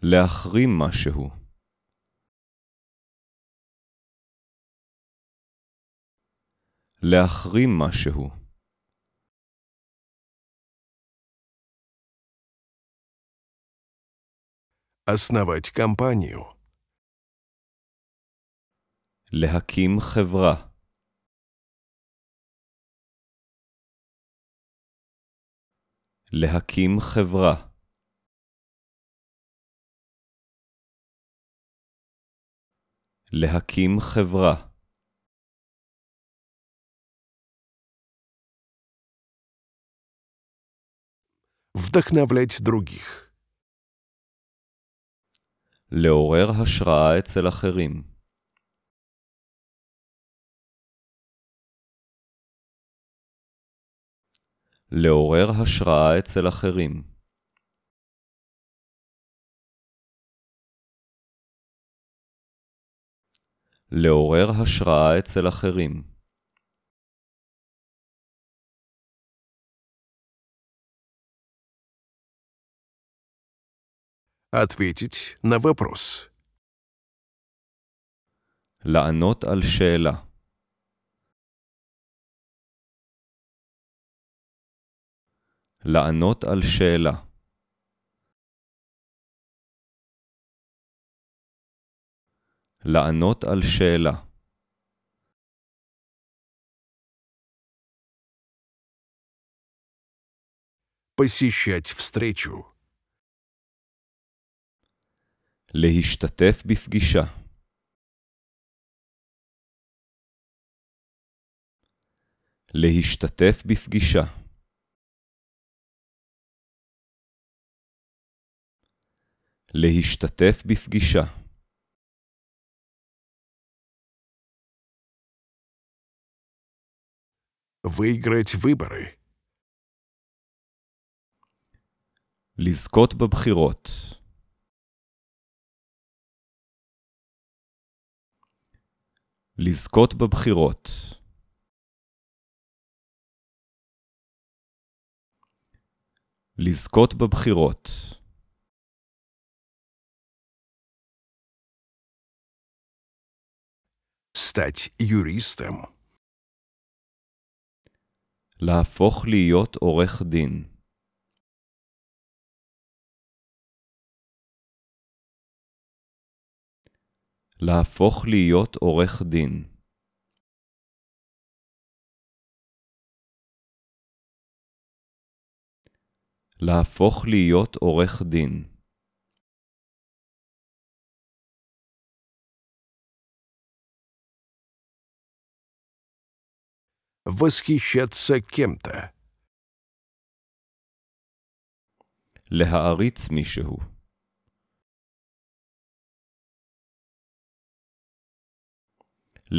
להחרים משהו. להחרים משהו. основать компанию. להקים חברה. להקים חברה. להקים חברה. Вдохновлять других. לעורר השראה אצל אחרים. לעורר השראה אצל אחרים. לעורר השראה אצל אחרים. Ответить на вопрос. לענות על שאלה. לענות על שאלה. לענות על שאלה. Посещать встречу. להשתתף בפגישה. להשתתף בפגישה. להשתתף בפגישה. выиграть ויברי. לזכות בבחירות לזכות בבחירות. לזכות בבחירות. стать юристом. להפוך להיות עורך דין. להפוך להיות עורך דין. להפוך להיות עורך דין. וסקישצה קמתה. להעריץ מישהו.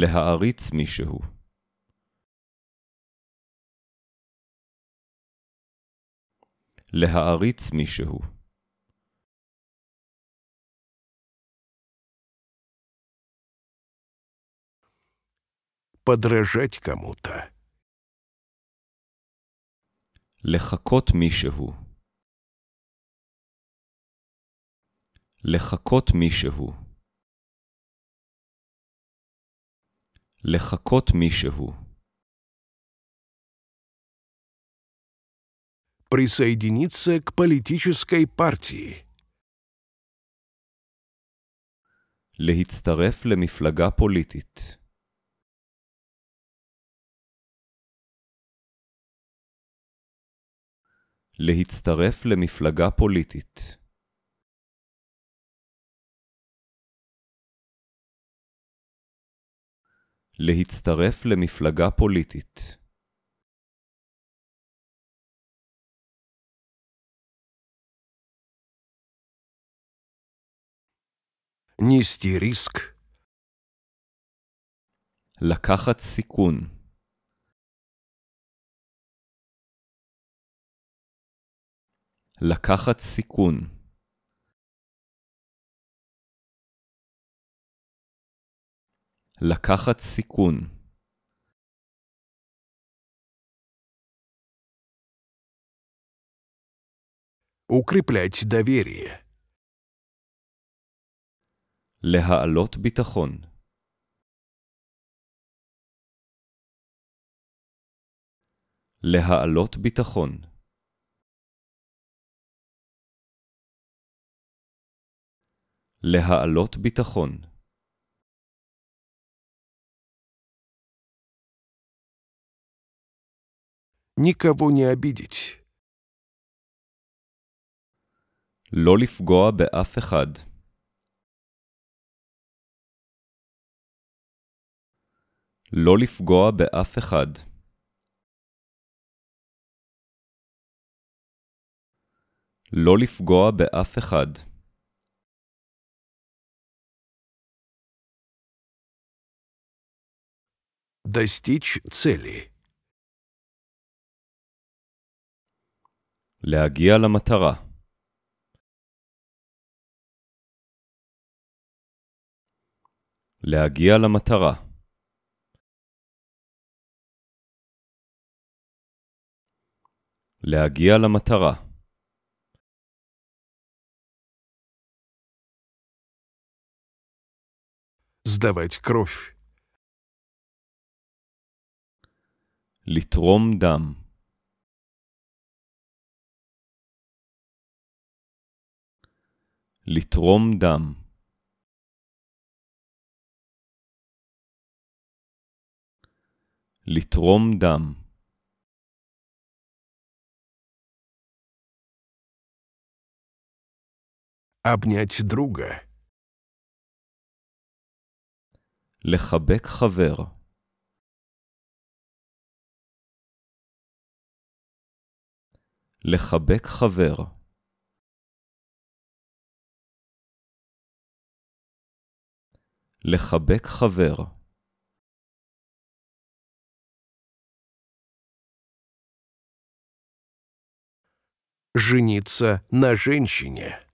להעריץ מישהו. להעריץ מישהו. подражать כמותה. לחכות לחקות מישהו. לחקות מישהו. לחקות מישהו. Присоединиться к политической партии. להצטרף למפלגה פוליטית. להצטרף למפלגה פוליטית. להצטרף למפלגה פוליטית. ניסטי ריסק לקחת סיכון. לקחת סיכון. לקחת סיכון. укреплять доверие. להעלות ביטחון. להעלות ביטחון. להעלות ביטחון. никого не обидеть. לא לפגוע באף אחד. לא לפגוע באף אחד. לא לפגוע באף אחד. Достичь цели. להגיע למטרה. להגיע למטרה. להגיע למטרה. זדבת קרוף. לתרום דם. לתרום דם. לתרום דם. Обнять друга. לחבק חבר. לחבק חבר. לחבק חבר ז'ניצה на женщине.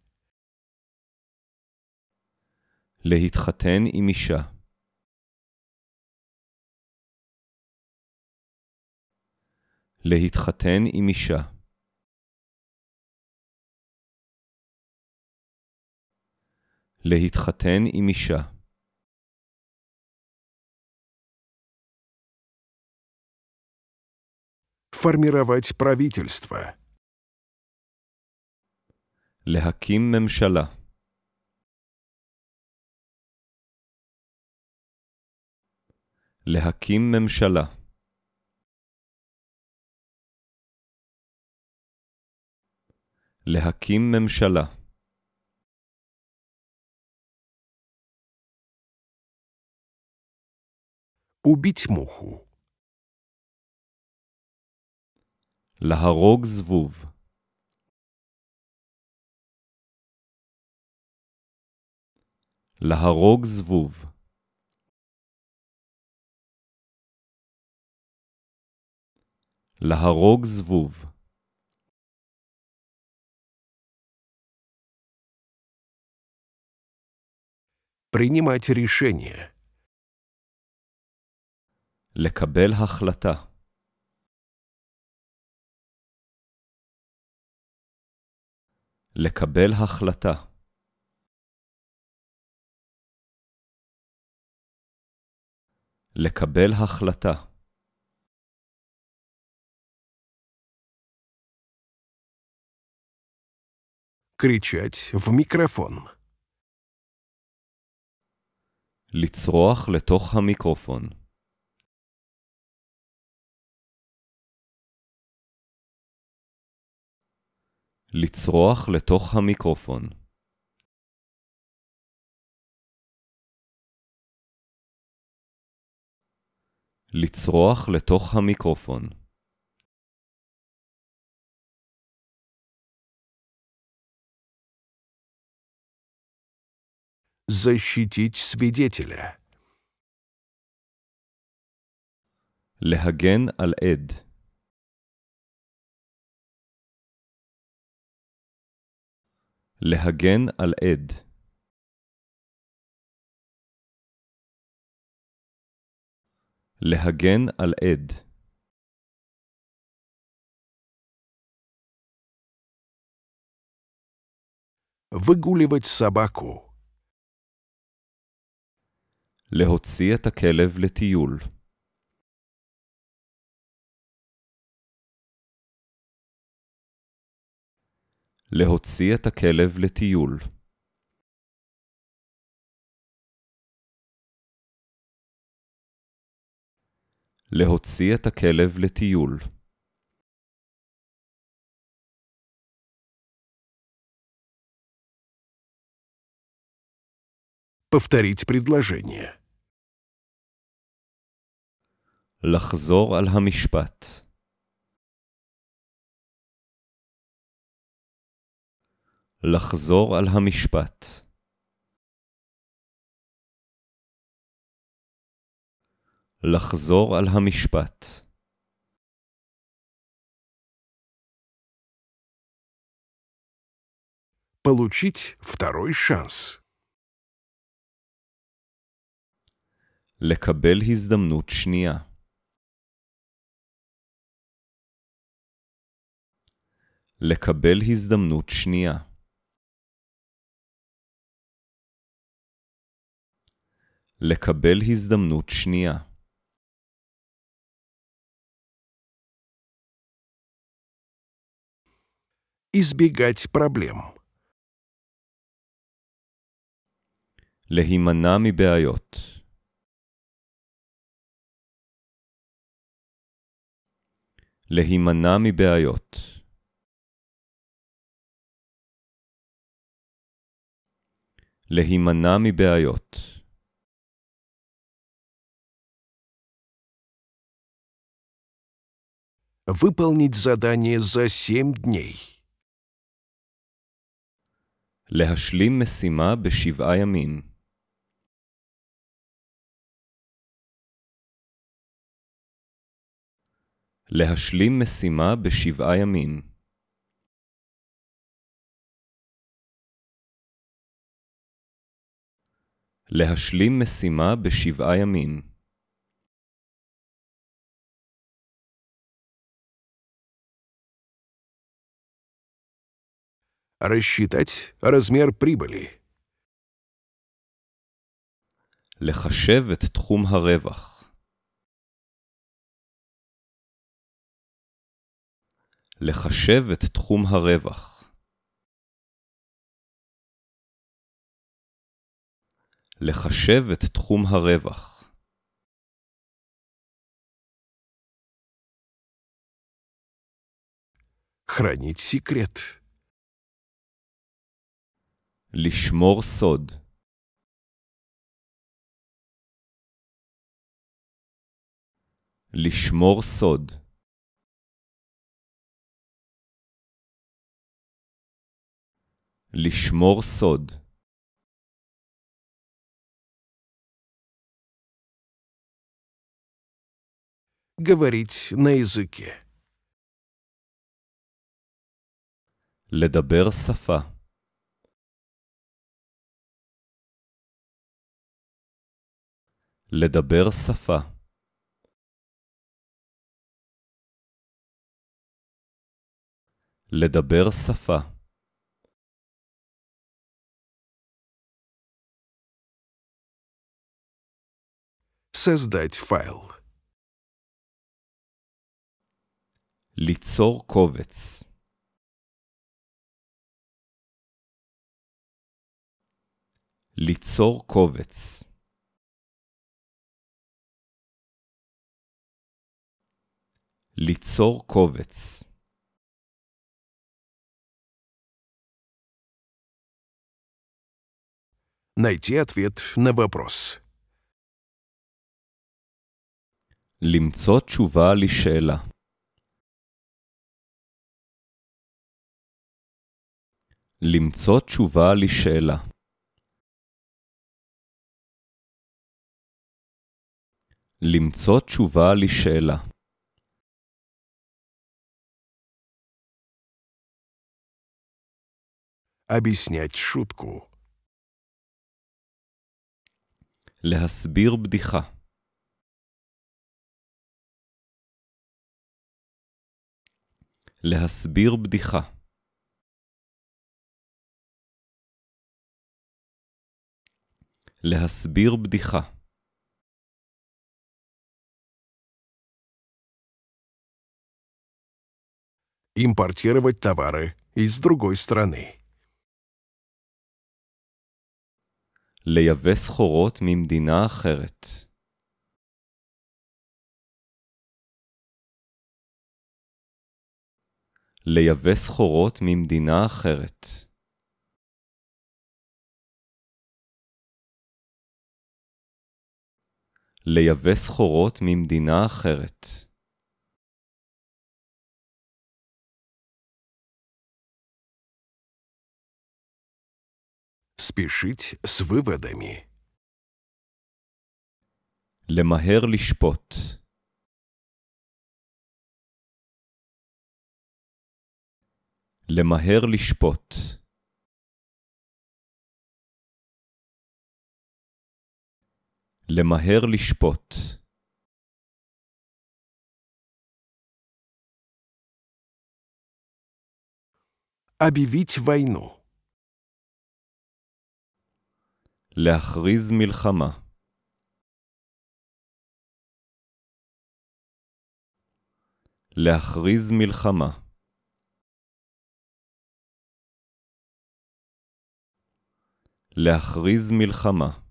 להתחתן עם אישה. להתחתן עם אישה. להתחתן עם אישה. формировать правительство. Лехаким мемшала. Лехаким мемшала. להקים ממשלה. убить муху. להרוג זבוב להרוג זבוב להרוג זבוב принимать решение. לקבל החלטה לקבל החלטה. לקבל החלטה. קריצ'ט ומיקרופון. לצרוח לתוך המיקרופון. לצרוח לתוך המיקרופון. לצרוח לתוך המיקרופון. Защитить свидетеля. להגן על עד. להגן על עד להגן על עד. выгуливать סבקו להוציא את הכלב לטיול. להוציא את הכלב לטיול. להוציא את הכלב לטיול. Повторить предложение. לחזור על המשפט. לחזור על המשפט. לחזור על המשפט. Получить второй לקבל הזדמנות שנייה. לקבל הזדמנות שנייה. לקבל הזדמנות שנייה. избегать проблем. להימנע מבעיות. להימנע מבעיות. להימנע מבעיות. выполнить задание за семь дней. להשלים משימה בשבעה ימים. להשלים משימה בשבעה ימים. להשלים משימה בשבעה ימים. рассчитать размер прибыли. לחשב את תחום הרווח. לחשב את תחום הרווח. לחשב את תחום הרווח. Хранить секрет. לשמור סוד לשמור סוד לשמור סוד говорить на לדבר שפה לדבר שפה לדבר שפה создать файл. ליצור קובץ. ליצור קובץ. ליצור קובץ. Найти ответ на вопрос. למצוא תשובה לשאלה. למצוא תשובה לשאלה. למצוא תשובה לשאלה. объяснять шутку. להסביר בדיחה. להסביר בדיחה. להסביר בדיחה. импортировать товары из другой страны. לייבא סחורות ממדינה אחרת. לייבא סחורות ממדינה אחרת. לייבא סחורות ממדינה אחרת. спешить с выводами. למהר לשפוט. למהר לשפוט. למהר לשפוט. объявить войну. להכריז מלחמה. להכריז מלחמה. להכריז מלחמה.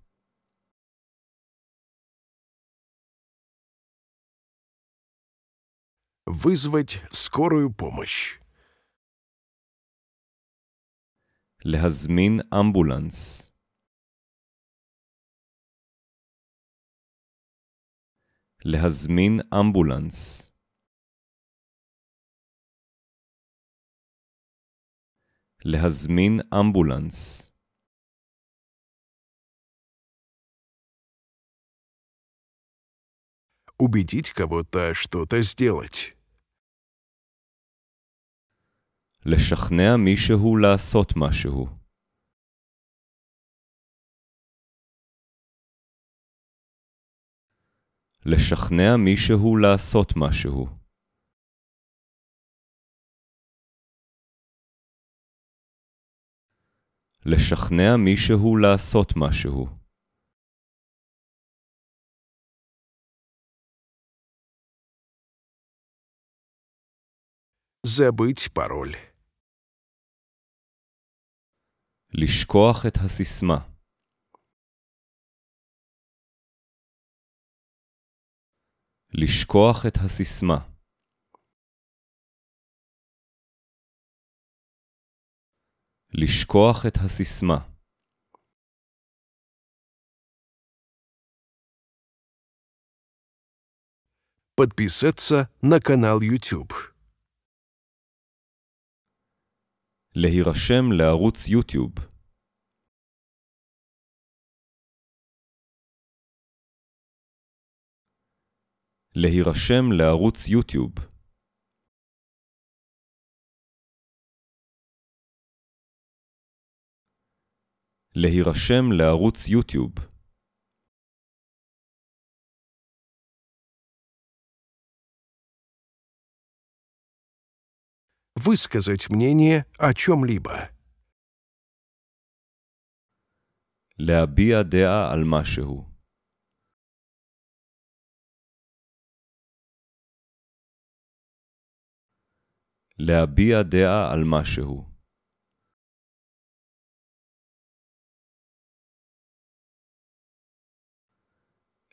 Вызвать скорую помощь. להזמין אמבולנס. להזמין אמבולנס. להזמין אמבולנס. Убедить кого-то что-то сделать. לשכנע מישהו לעשות משהו. לשכנע מישהו לעשות משהו. לשכנע מישהו לעשות משהו. забыть פרול לשכוח את הסיסמה. לשכוח את הסיסמה. לשכוח את הסיסמה. Подписаться на канал YouTube. להירשם לערוץ יוטיוב. להירשם לערוץ יוטיוב להירשם לערוץ יוטיוב высказать мнение о чем-либо. להביע דעה על משהו. להביע דעה על משהו.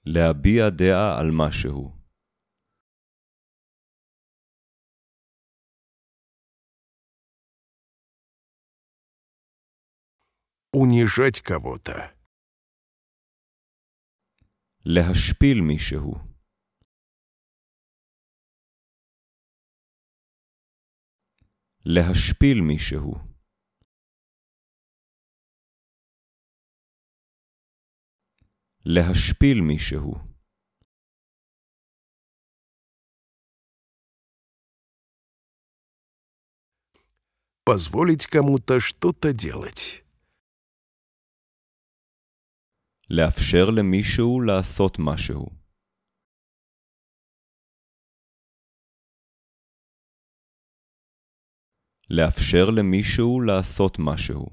להביע דעה על משהו. унижать кого-то. להשפיל מישהו. להשפיל מישהו. להשפיל מישהו. פזבוליץ כמותה שטוטה דלת. לאפשר למישהו לעשות משהו. לאפשר למישהו לעשות משהו.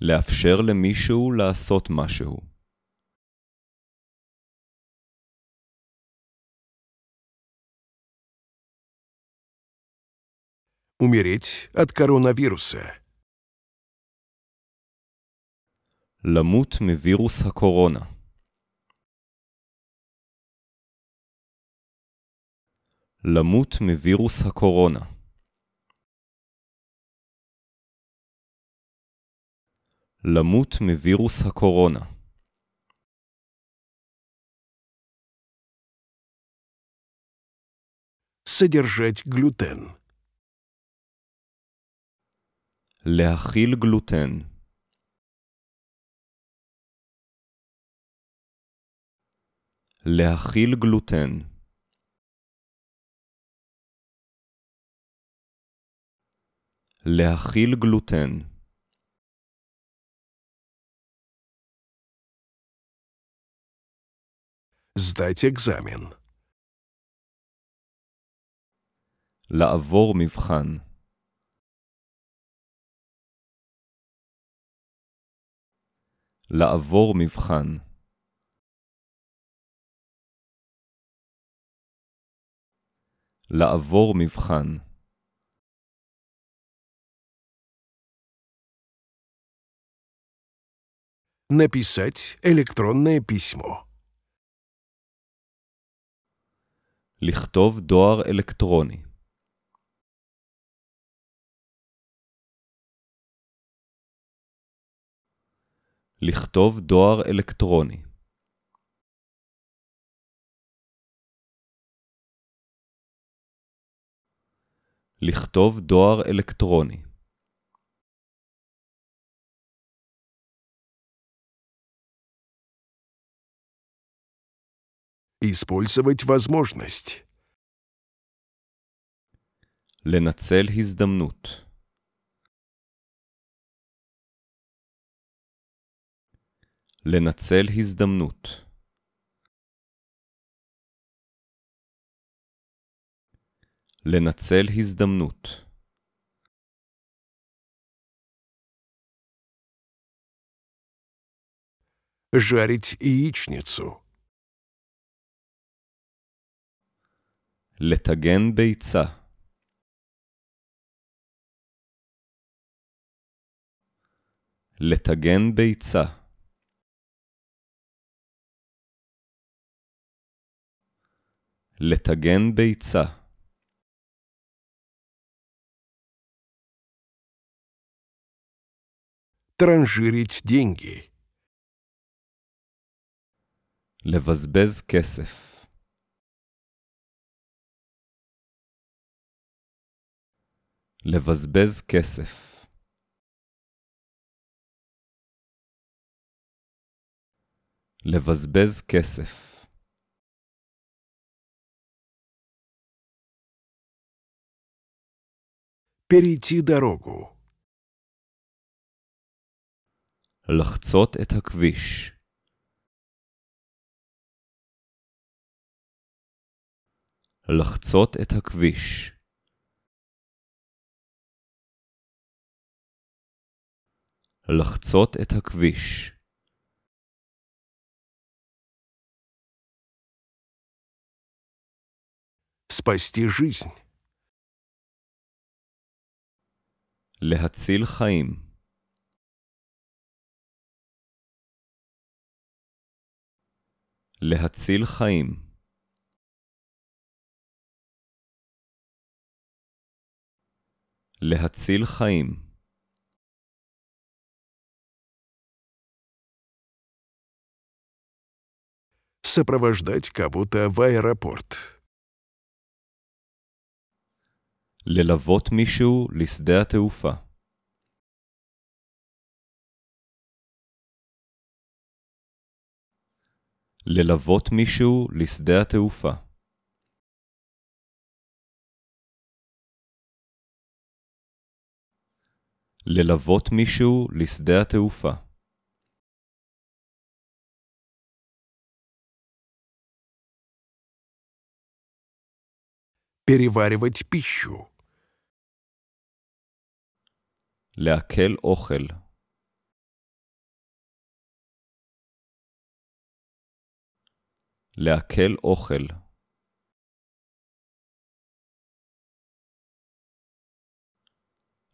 לאפשר למישהו לעשות משהו. Умереть от коронавируса. למות מווירוס הקורונה. למות מווירוס הקורונה. למות מווירוס הקורונה. Содержать גלוטן. להכיל גלוטן. להכיל גלוטן. להכיל גלוטן Сдать אקזמין. לעבור מבחן. לעבור מבחן. לעבור מבחן. Написать электронное письмо. לכתוב דואר אלקטרוני. לכתוב דואר אלקטרוני. לכתוב דואר אלקטרוני. использовать возможность. לנצל издамнут, לנצל издамнут, לנצל издамнут, жарить яичницу. לטגן ביצה. לטגן ביצה. לטגן ביצה. транжирить деньги. לבזבז כסף לבזבז כסף. לבזבז כסף. перейти дорогу. לחצות את הכביש. לחצות את הכביש. לחצות את הכביש. Спасти жизнь. להציל חיים. להציל חיים. להציל חיים. сопровождать кого-то в аэропорт. ללוות מישהו לשדה התעופה. ללוות מישהו לשדה התעופה. ללוות מישהו לשדה התעופה. переваривать пищу. Лякель охель. Лякель охель.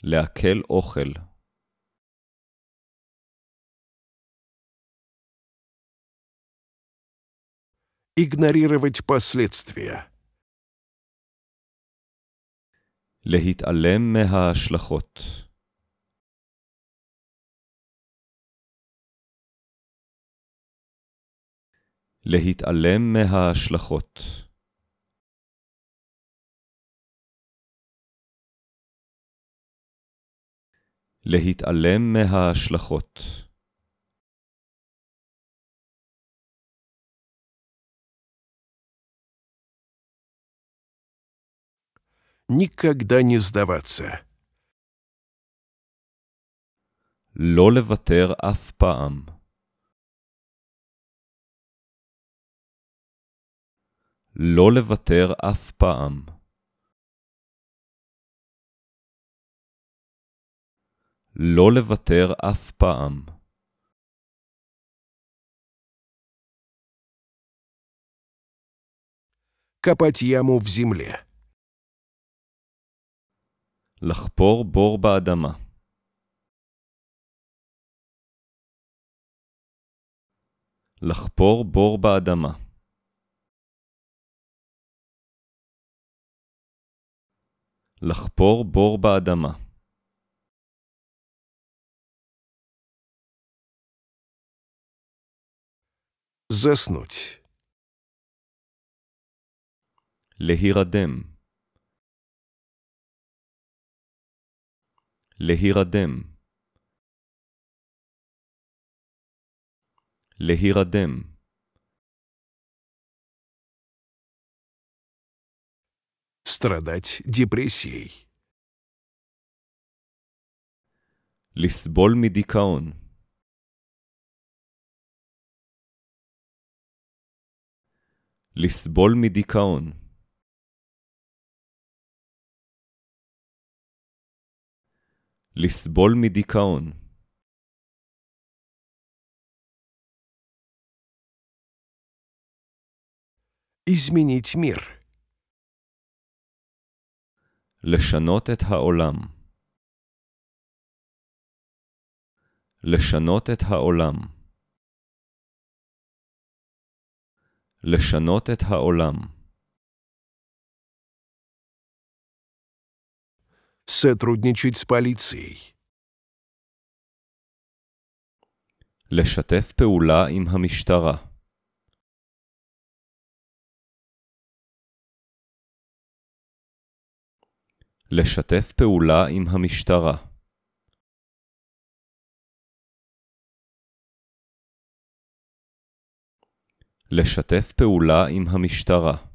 Лякель охель. Игнорировать последствия. להתעלם מההשלכות. להתעלם מההשלכות. להתעלם מההשלכות. никогда не сдаваться. לא לוותר אף פעם. לא לוותר אף פעם. לא לוותר אף פעם. копать яму в земле. לחפור בור באדמה. לחפור בור באדמה. לחפור בור באדמה. זסנות להירדם. להירדם להירדם страдать депрессией. לסבול מדיכאון. לסבול מדיכאון. לסבול מדיכאון. изменить מיר. לשנות את העולם. לשנות את העולם. לשנות את העולם. сотрудничать с полицией. לשתף פעולה עם המשטרה. לשתף פעולה עם המשטרה. לשתף פעולה עם המשטרה.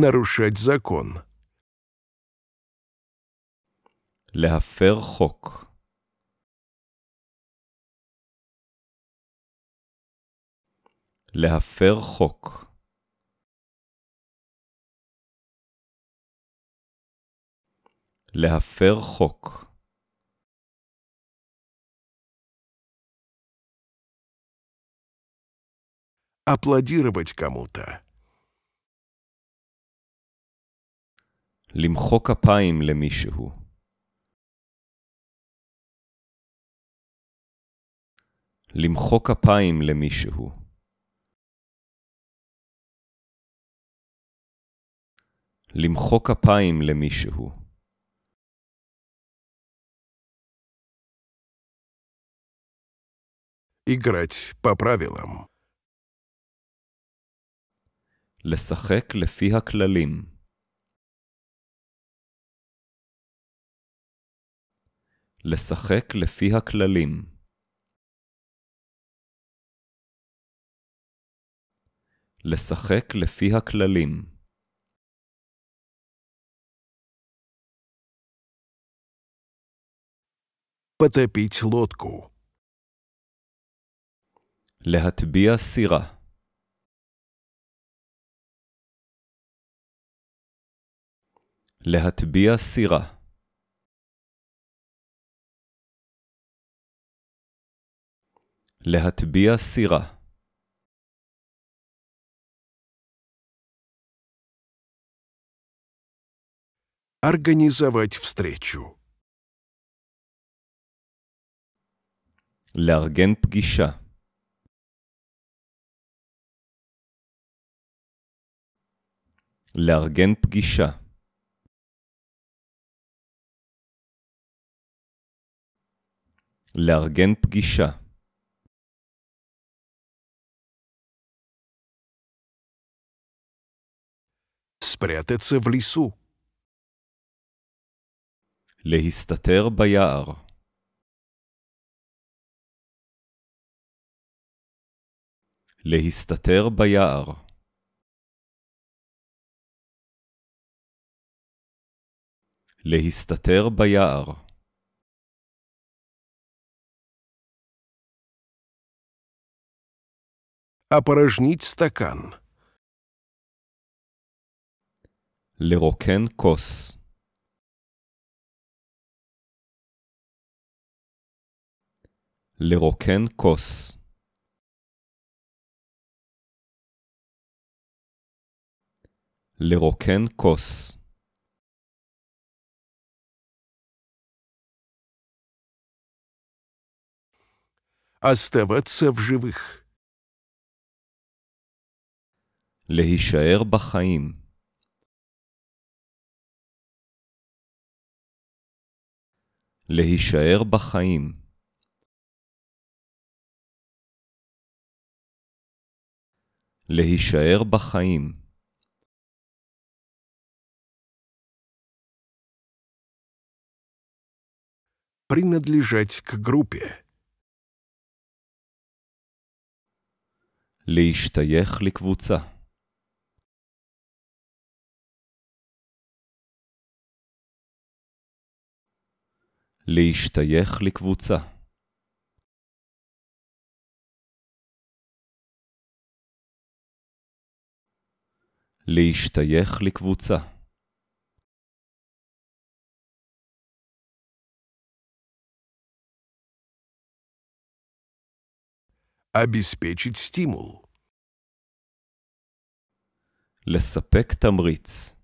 нарушать закон. Ляфер хок. Ляфер хок. להפר хок. Аплодировать кому-то. למחוא כפיים למישהו. למחוא כפיים למישהו. למחוא כפיים למישהו. איגרץ' по לשחק לפי הכללים. לשחק לפי הכללים. לשחק לפי הכללים. פטפיץ' לודקו להטביע סירה. להטביע סירה. להטביע סירה Организовать פסטרצ'ו לארגן פגישה. לארגן פגישה. לארגן פגישה. спрятаться в лесу. להסתתר ביער להסתתר ביער להסתתר ביער опорожнить стакан. לרוקן כוס. לרוקן כוס. לרוקן כוס. оставаться в להישאר בחיים. להישאר בחיים. להישאר בחיים. принадлежать к להשתייך לקבוצה. להשתייך לקבוצה להשתייך לקבוצה לספק תמריץ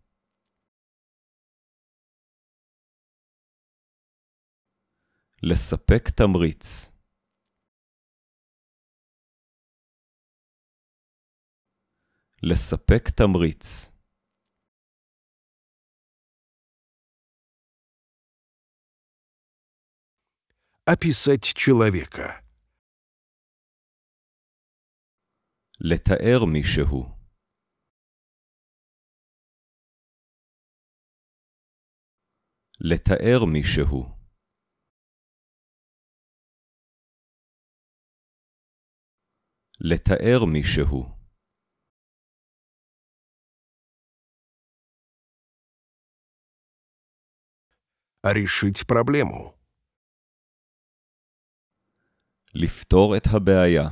לספק תמריץ. לספק תמריץ. אפיסט человека. לתאר מישהו. לתאר מישהו. לתאר מישהו. решить פרבלמו. לפתור את הבעיה.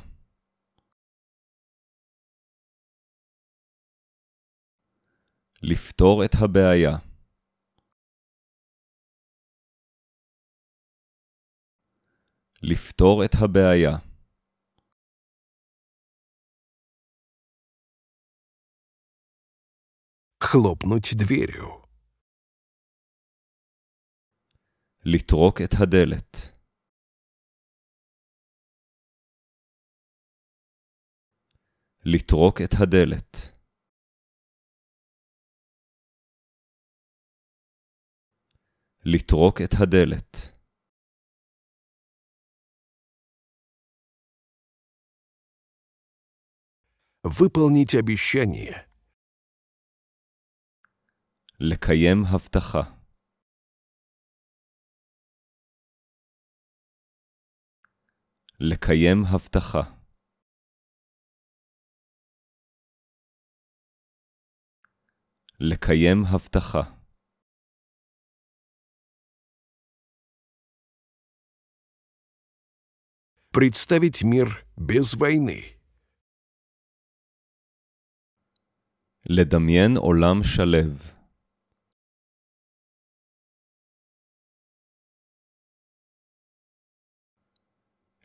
לפתור את הבעיה. לפתור את הבעיה. חלופנות דביריו. לטרוק את הדלת. לטרוק את הדלת. לטרוק את הדלת. Выполнить обещание – לקיים הבטחה. לקיים הבטחה. לקיים הבטחה. Представить מיר без לדמיין עולם שלב.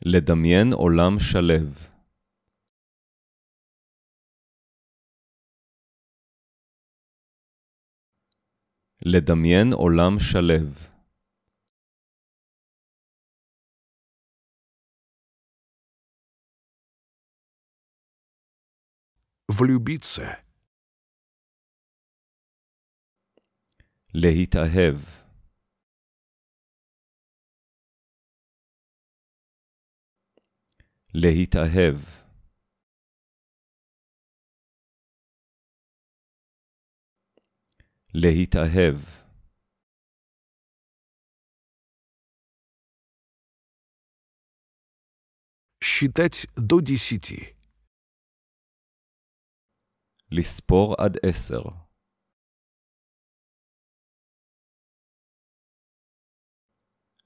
לדמיין עולם שלו לדמיין עולם שלו влюбиться. להתאהב להתאהב. להתאהב. Считать до десяти. לספור עד עשר.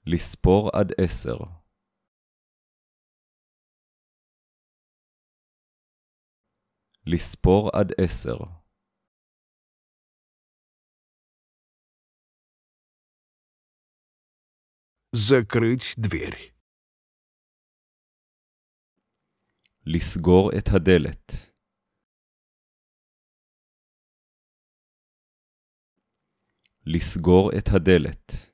לספור עד עשר. לספור עד עשר. Закрыть дверь. לסגור את הדלת. לסגור את הדלת.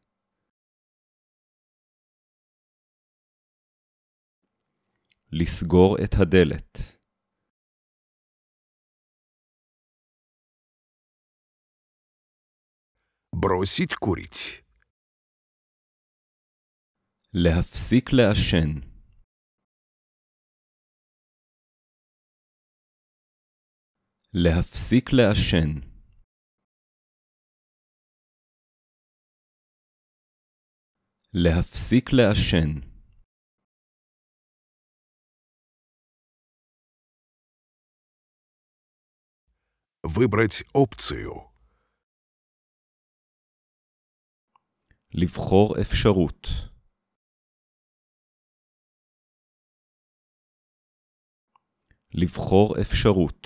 לסגור את הדלת. бросить курить. להפסיק לעשן. להפסיק לעשן. להפסיק לעשן. Выбрать опцию. לבחור אפשרות. לבחור אפשרות.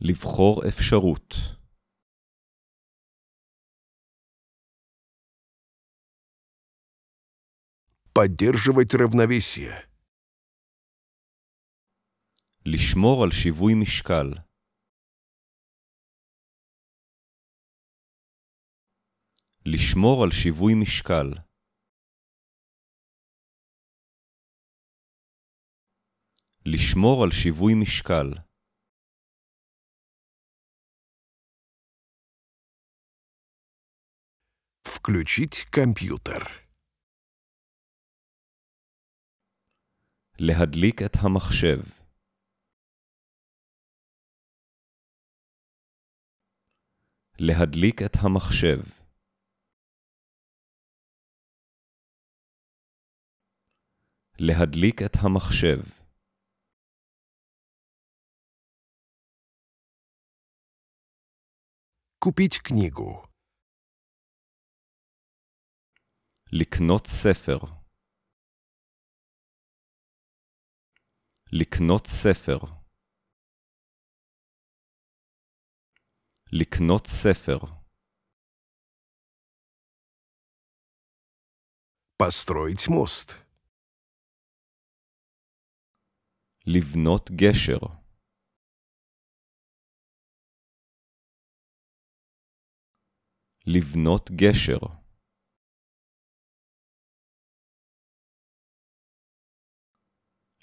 לבחור אפשרות. Поддерживать равновесие. לשמור על שיווי משקל. לשמור על שיווי משקל לשמור על שיווי משקל פקלוצ'ית קמפיוטר. להדליק את המחשב. להדליק את המחשב. להדליק את המחשב קופיץ' קניגו לקנות ספר. לקנות ספר. לקנות ספר. построить мост. לבנות גשר לבנות גשר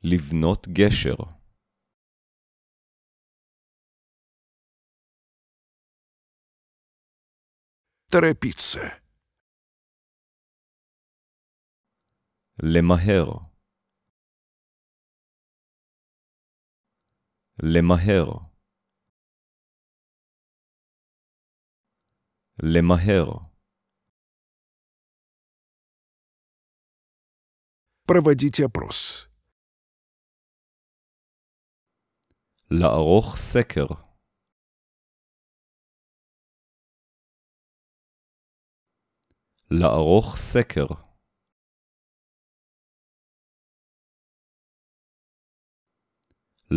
לבנות גשר טרפיצה. למהר למהר למהר Проводить опрос. לערוך סקר. לערוך סקר.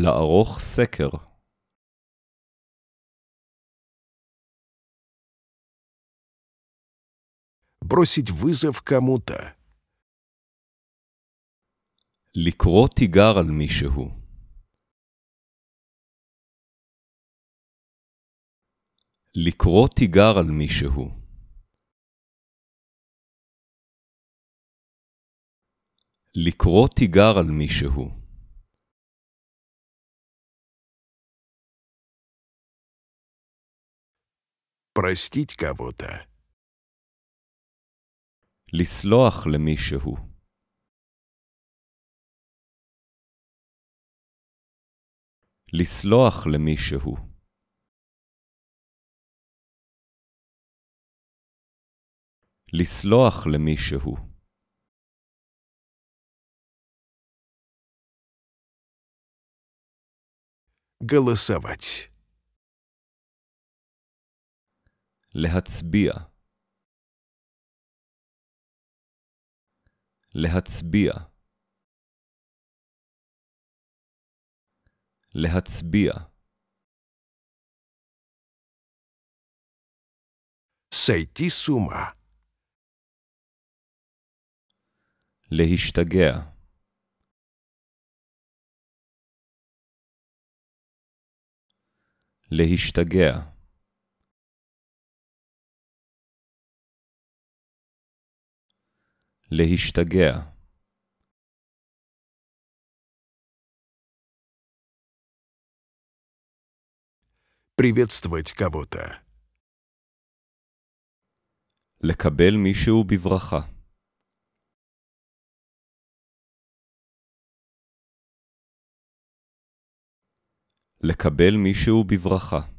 לערוך סקר ברוסית вызов כמותה то לקרוא תיגר על מישהו. לקרוא תיגר על מישהו. לקרוא תיגר על מישהו. простить кого-то. לסלוח למישהו. לסלוח למישהו. לסלוח למישהו. голосовать. להצביע. להצביע. להצביע. סייתי סומה. להשתגע. להשתגע. להשתגע. לקבל מישהו בברכה. לקבל מישהו בברכה.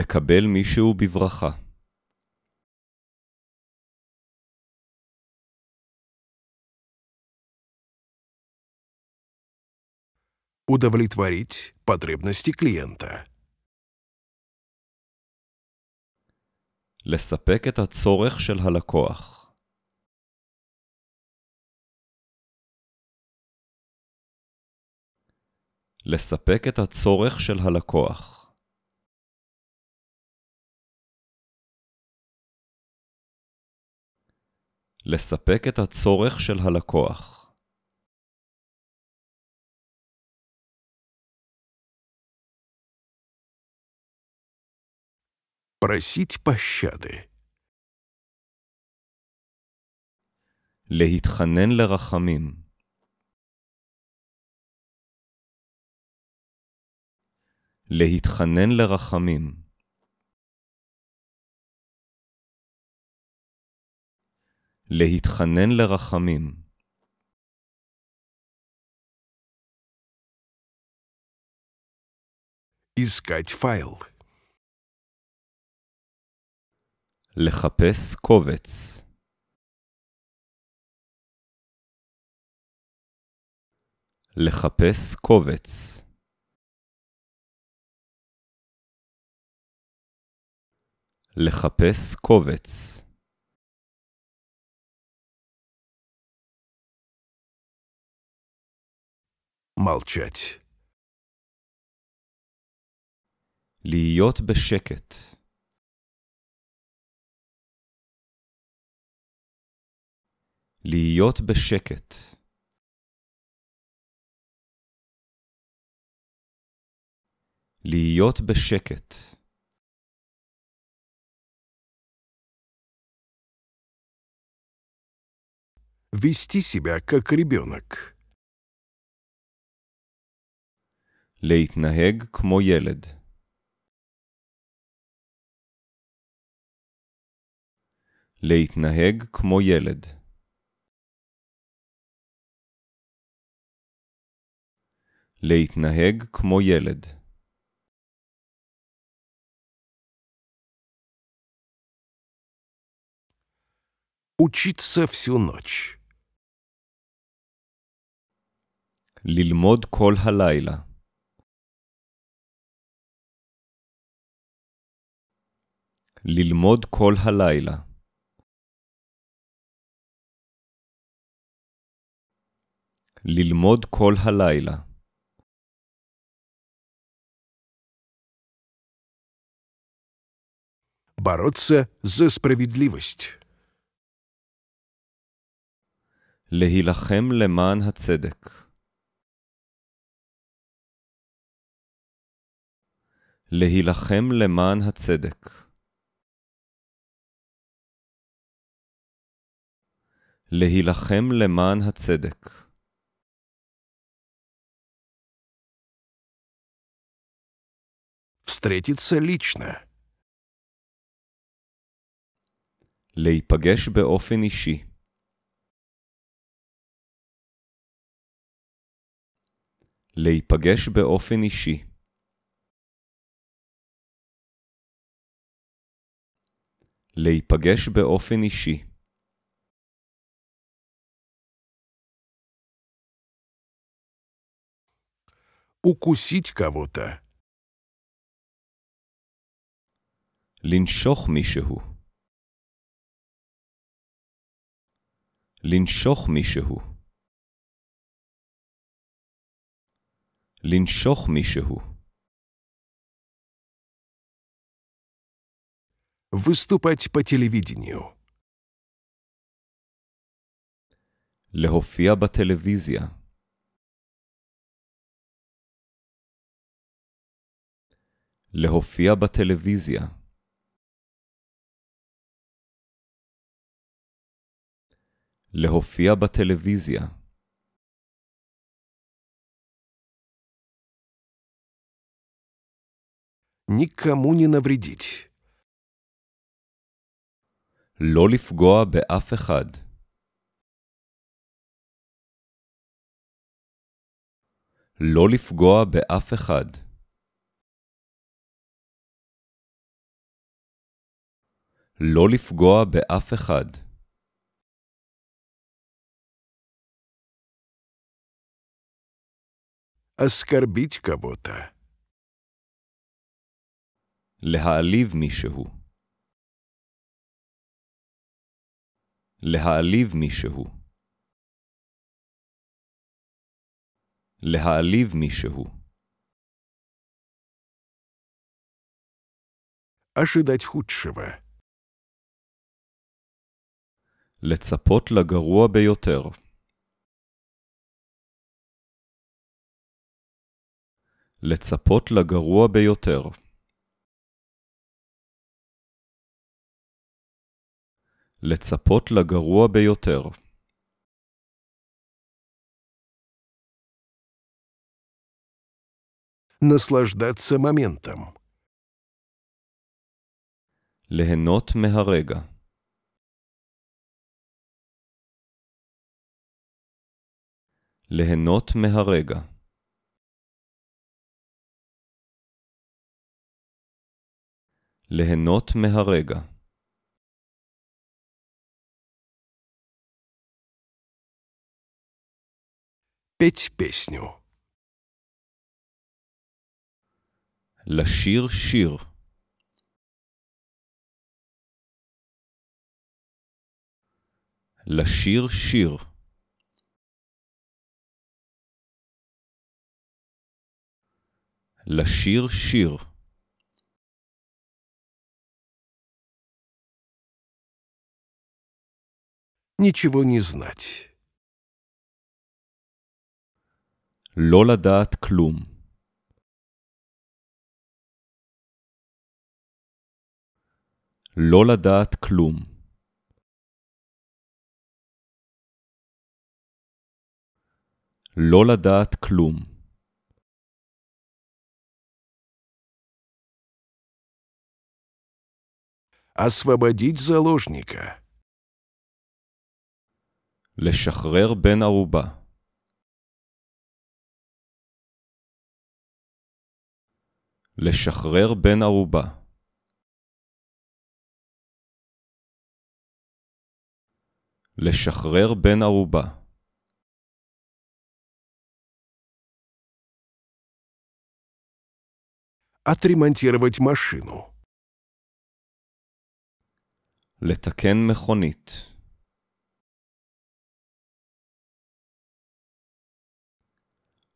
לקבל מישהו בברכה. Удовлетворить потребности клиента. לספק את הצורך של הלקוח. לספק את הצורך של הלקוח. לספק את הצורך של הלקוח. Просить פשדה. להתחנן לרחמים. להתחנן לרחמים. להתחנן לרחמים. искать פייל לחפש קובץ. לחפש קובץ. לחפש קובץ. молчать. להיות בשקט. להיות בשקט. להיות בשקט. Вести себя как ребенок. להתנהג כמו ילד. להתנהג כמו ילד. להתנהג כמו ילד. Учиться всю ночь. ללמוד כל הלילה. ללמוד כל הלילה. ללמוד כל הלילה. бороться זה справедливость. להילחם למען הצדק. להילחם למען הצדק. להילחם למען הצדק. להיפגש באופן אישי. להיפגש באופן אישי. להיפגש באופן אישי. укусить кого-то. לנשוך מישהו. לנשוך מישהו. לנשוך מישהו. Выступать по телевидению. להופיע בטלוויזיה. להופיע בטלוויזיה. להופיע בטלוויזיה. Никому не навредить. לא לפגוע באף אחד. לא לפגוע באף אחד. לא לפגוע באף אחד. להעליב מישהו. להעליב מישהו. להעליב מישהו. ожидать худшего. לצפות לגרוע ביותר. לצפות לגרוע ביותר. לצפות לגרוע ביותר. נסלשדצה ממנטם. ליהנות מהרגע. ליהנות מהרגע. ליהנות מהרגע. פיץ' פיסניו. לשיר שיר. לשיר שיר. לשיר שיר. Ничего не знать. לא לדעת כלום. לא לדעת כלום. לא לדעת כלום. освободить заложника. לשחרר בן ערובה. לשחרר בן ערובה. לשחרר בן ערובה. отремонтировать машину. לתקן מכונית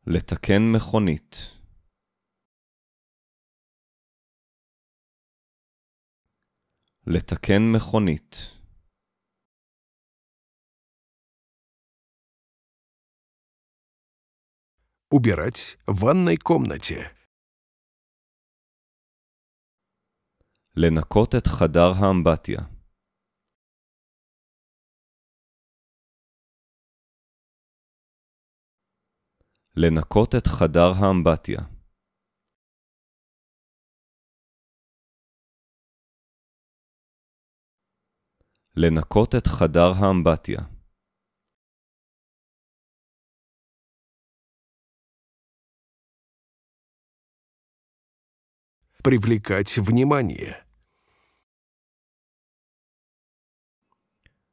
לתקן מכונית לתקן מכונית Убирать в ванной комнате. לנקות את חדר האמבטיה. לנקות את חדר האמבטיה. לנקות את חדר האמבטיה. Привлекать внимание.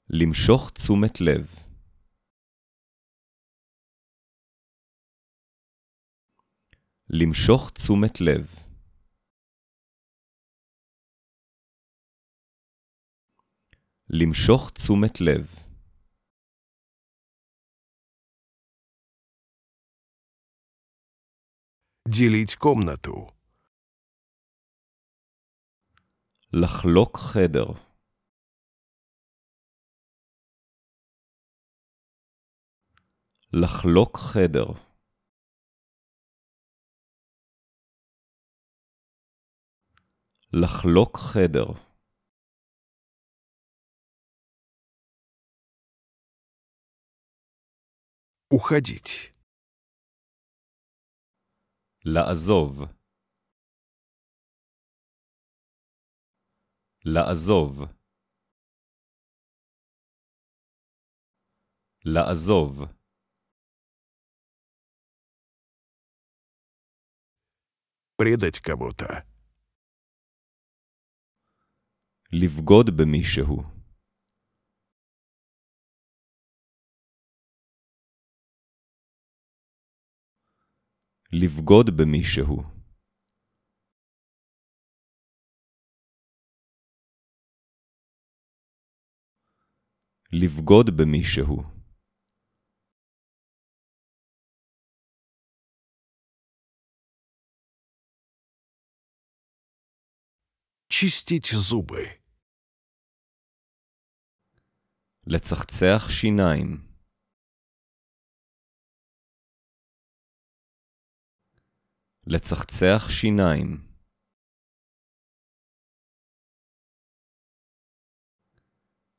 למשוך תשומת לב. למשוך תשומת לב למשוך תשומת לב делить קומנטו. לחלוק חדר. לחלוק חדר. לחלוק חדר уходить. לעזוב. לעזוב. לעזוב. Предать кого-то. לבגוד במישהו. לבגוד במישהו. לבגוד במישהו. Чистить зубы. לצחצח שיניים. לצחצח שיניים.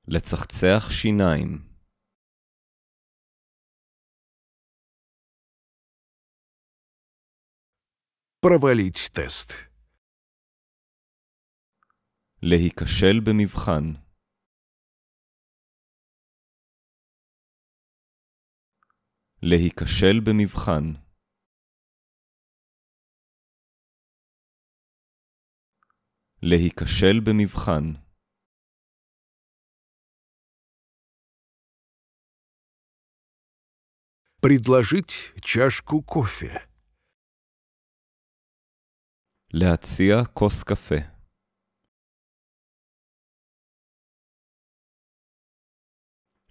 לצחצח שיניים. פרווליץ' טסט. להיכשל במבחן להיכשל במבחן. להיכשל במבחן. Предложить чашку קופה. להציע כוס קפה.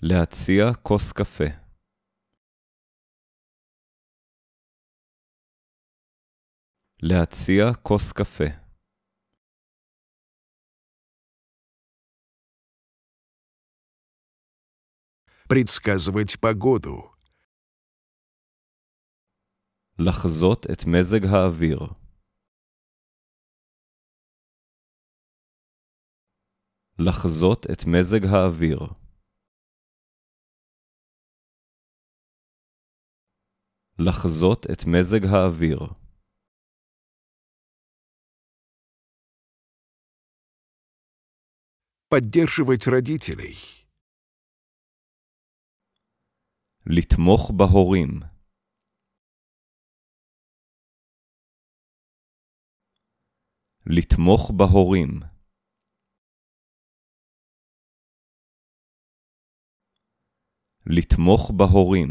להציע כוס קפה. להציע כוס קפה. предсказывать погоду. לחזות את מזג האוויר. לחזות את מזג האוויר. לחזות את מזג האוויר. поддерживать родителей. לתמוך בהורים. לתמוך בהורים. לתמוך בהורים.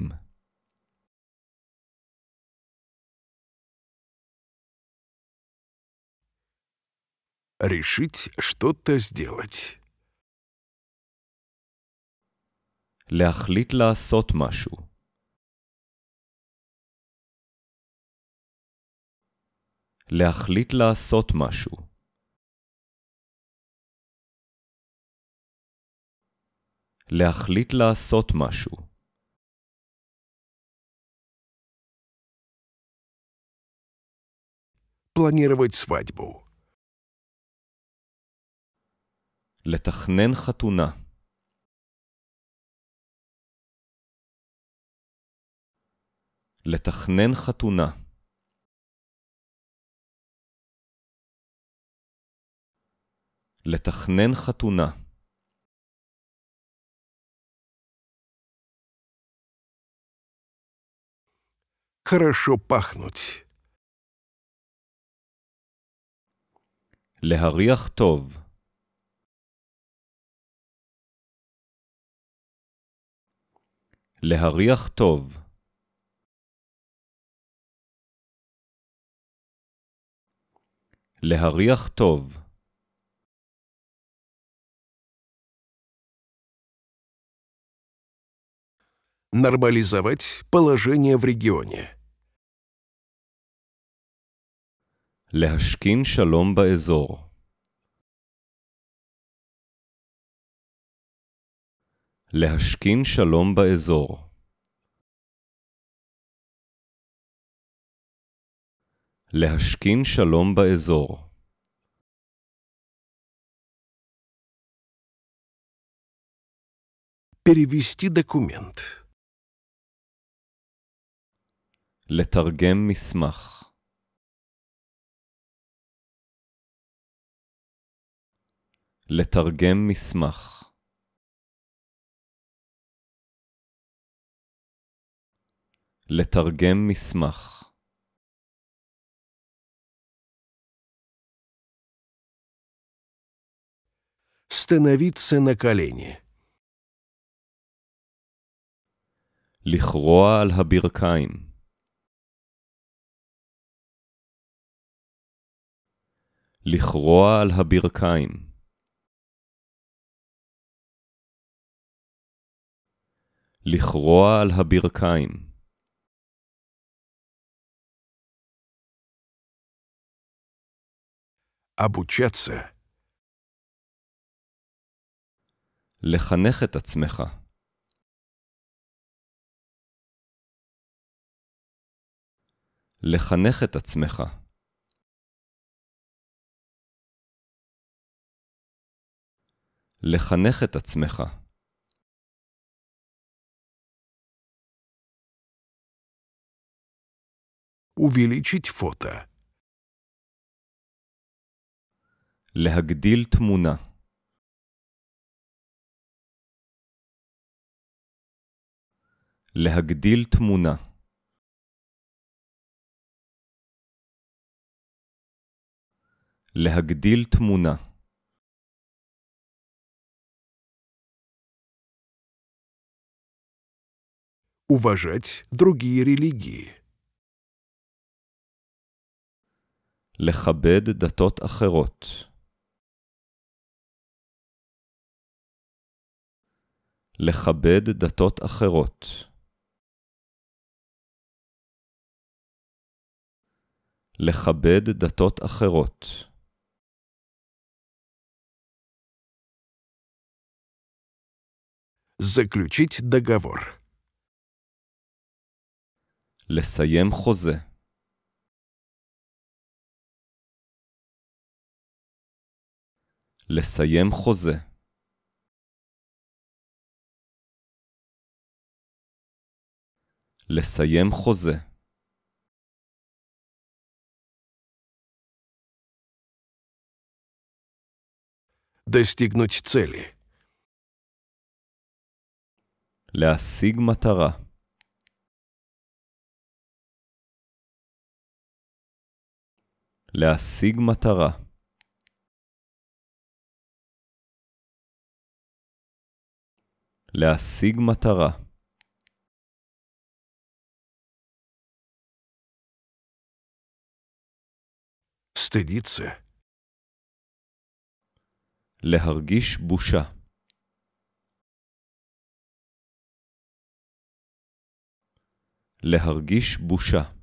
Решить что-то сделать. להחליט לעשות משהו. להחליט לעשות משהו. להחליט לעשות משהו. פלנירוויץ свадьбу. לתכנן חתונה לתכנן חתונה לתכנן חתונה хорошо пахнуть. להריח טוב. להריח טוב. להריח טוב Нормализовать положение в להשכין שלום באזור. להשכין שלום באזור. להשכין שלום באזור. פריוויסטי דקומנט. לתרגם מסמך. לתרגם מסמך. לתרגם מסמך. становиться на колени. לכרוע על הברכיים. לכרוע על הברכיים. לכרוע על הברכיים. обучаться לחנך את עצמך. לחנך את עצמך. לחנך את עצמך. увеличить фото. להגדיל תמונה. להגדיל תמונה להגדיל תמונה уважать דרוגי религии. לכבד דתות אחרות. לכבד דתות אחרות. לכבד דתות אחרות. Заключить דגבור לסיים חוזה. לסיים חוזה. לסיים חוזה. достигнуть цели. להשיג מטרה. להשיג מטרה. להשיג מטרה. стыдиться. להרגיש בושה. להרגיש בושה.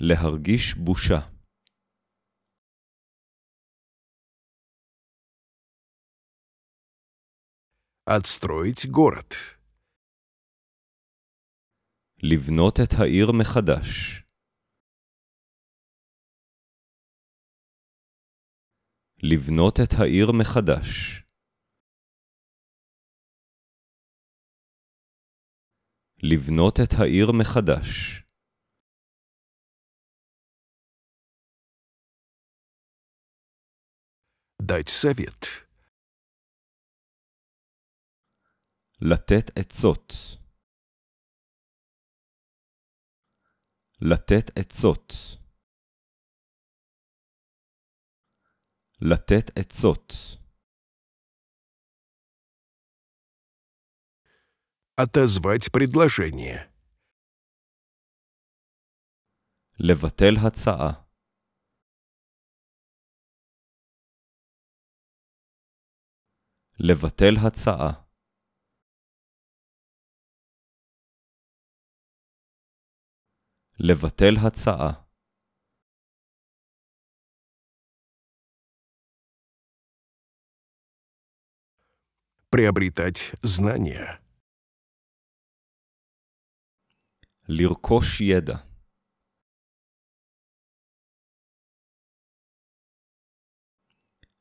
להרגיש בושה. Отстроить גורט. לבנות את העיר מחדש. לבנות את העיר מחדש. לבנות את העיר מחדש. дать совет. לתת עצות. לתת עצות. לתת עצות. Отозвать פרידלשניה. לבטל הצעה. לבטל הצעה. לבטל הצעה. приобретать знания. Лиркош еда.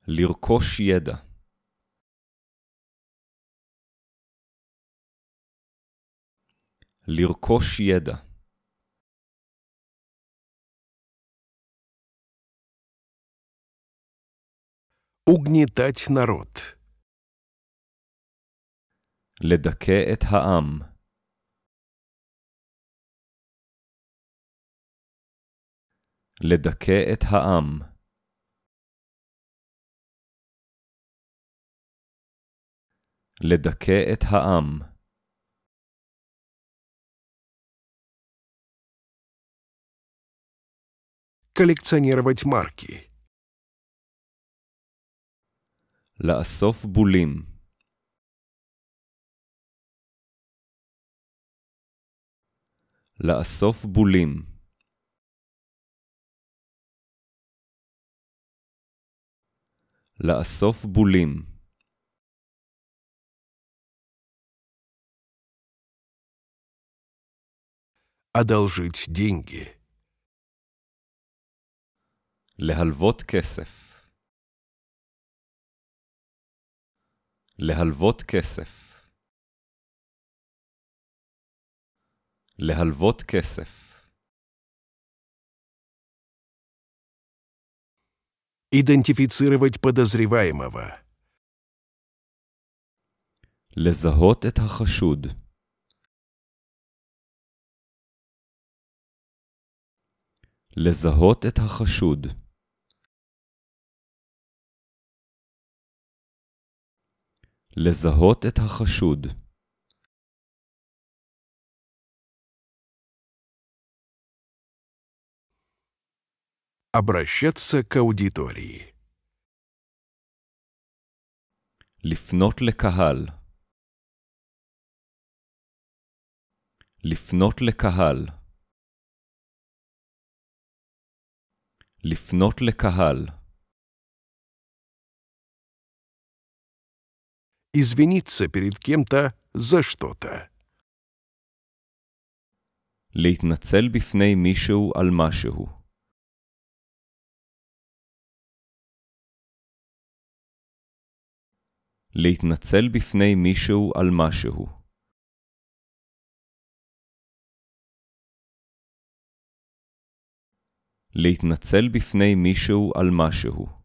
לרכוש ידע. לרכוש ידע. Угнетать народ. לדכא את העם. לדכא את העם. לדכא את העם. коллекционировать מרקי לאסוף בולים לאסוף בולים לאסוף בולים одолжить דינגי. להלוות כסף. להלוות כסף. להלוות כסף. לזהות את החשוד. לזהות את החשוד. לזהות את החשוד. обращаться к аудитории. לפנות לקהל לפנות לקהל לפנות לקהל Извиниться перед кем-то за что-то. להתנצל בפני מישהו על משהו. להתנצל בפני מישהו על משהו. להתנצל בפני מישהו על משהו.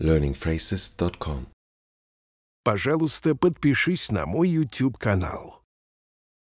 learningphrases.com Пожалуйста, подпишись на мой YouTube-канал.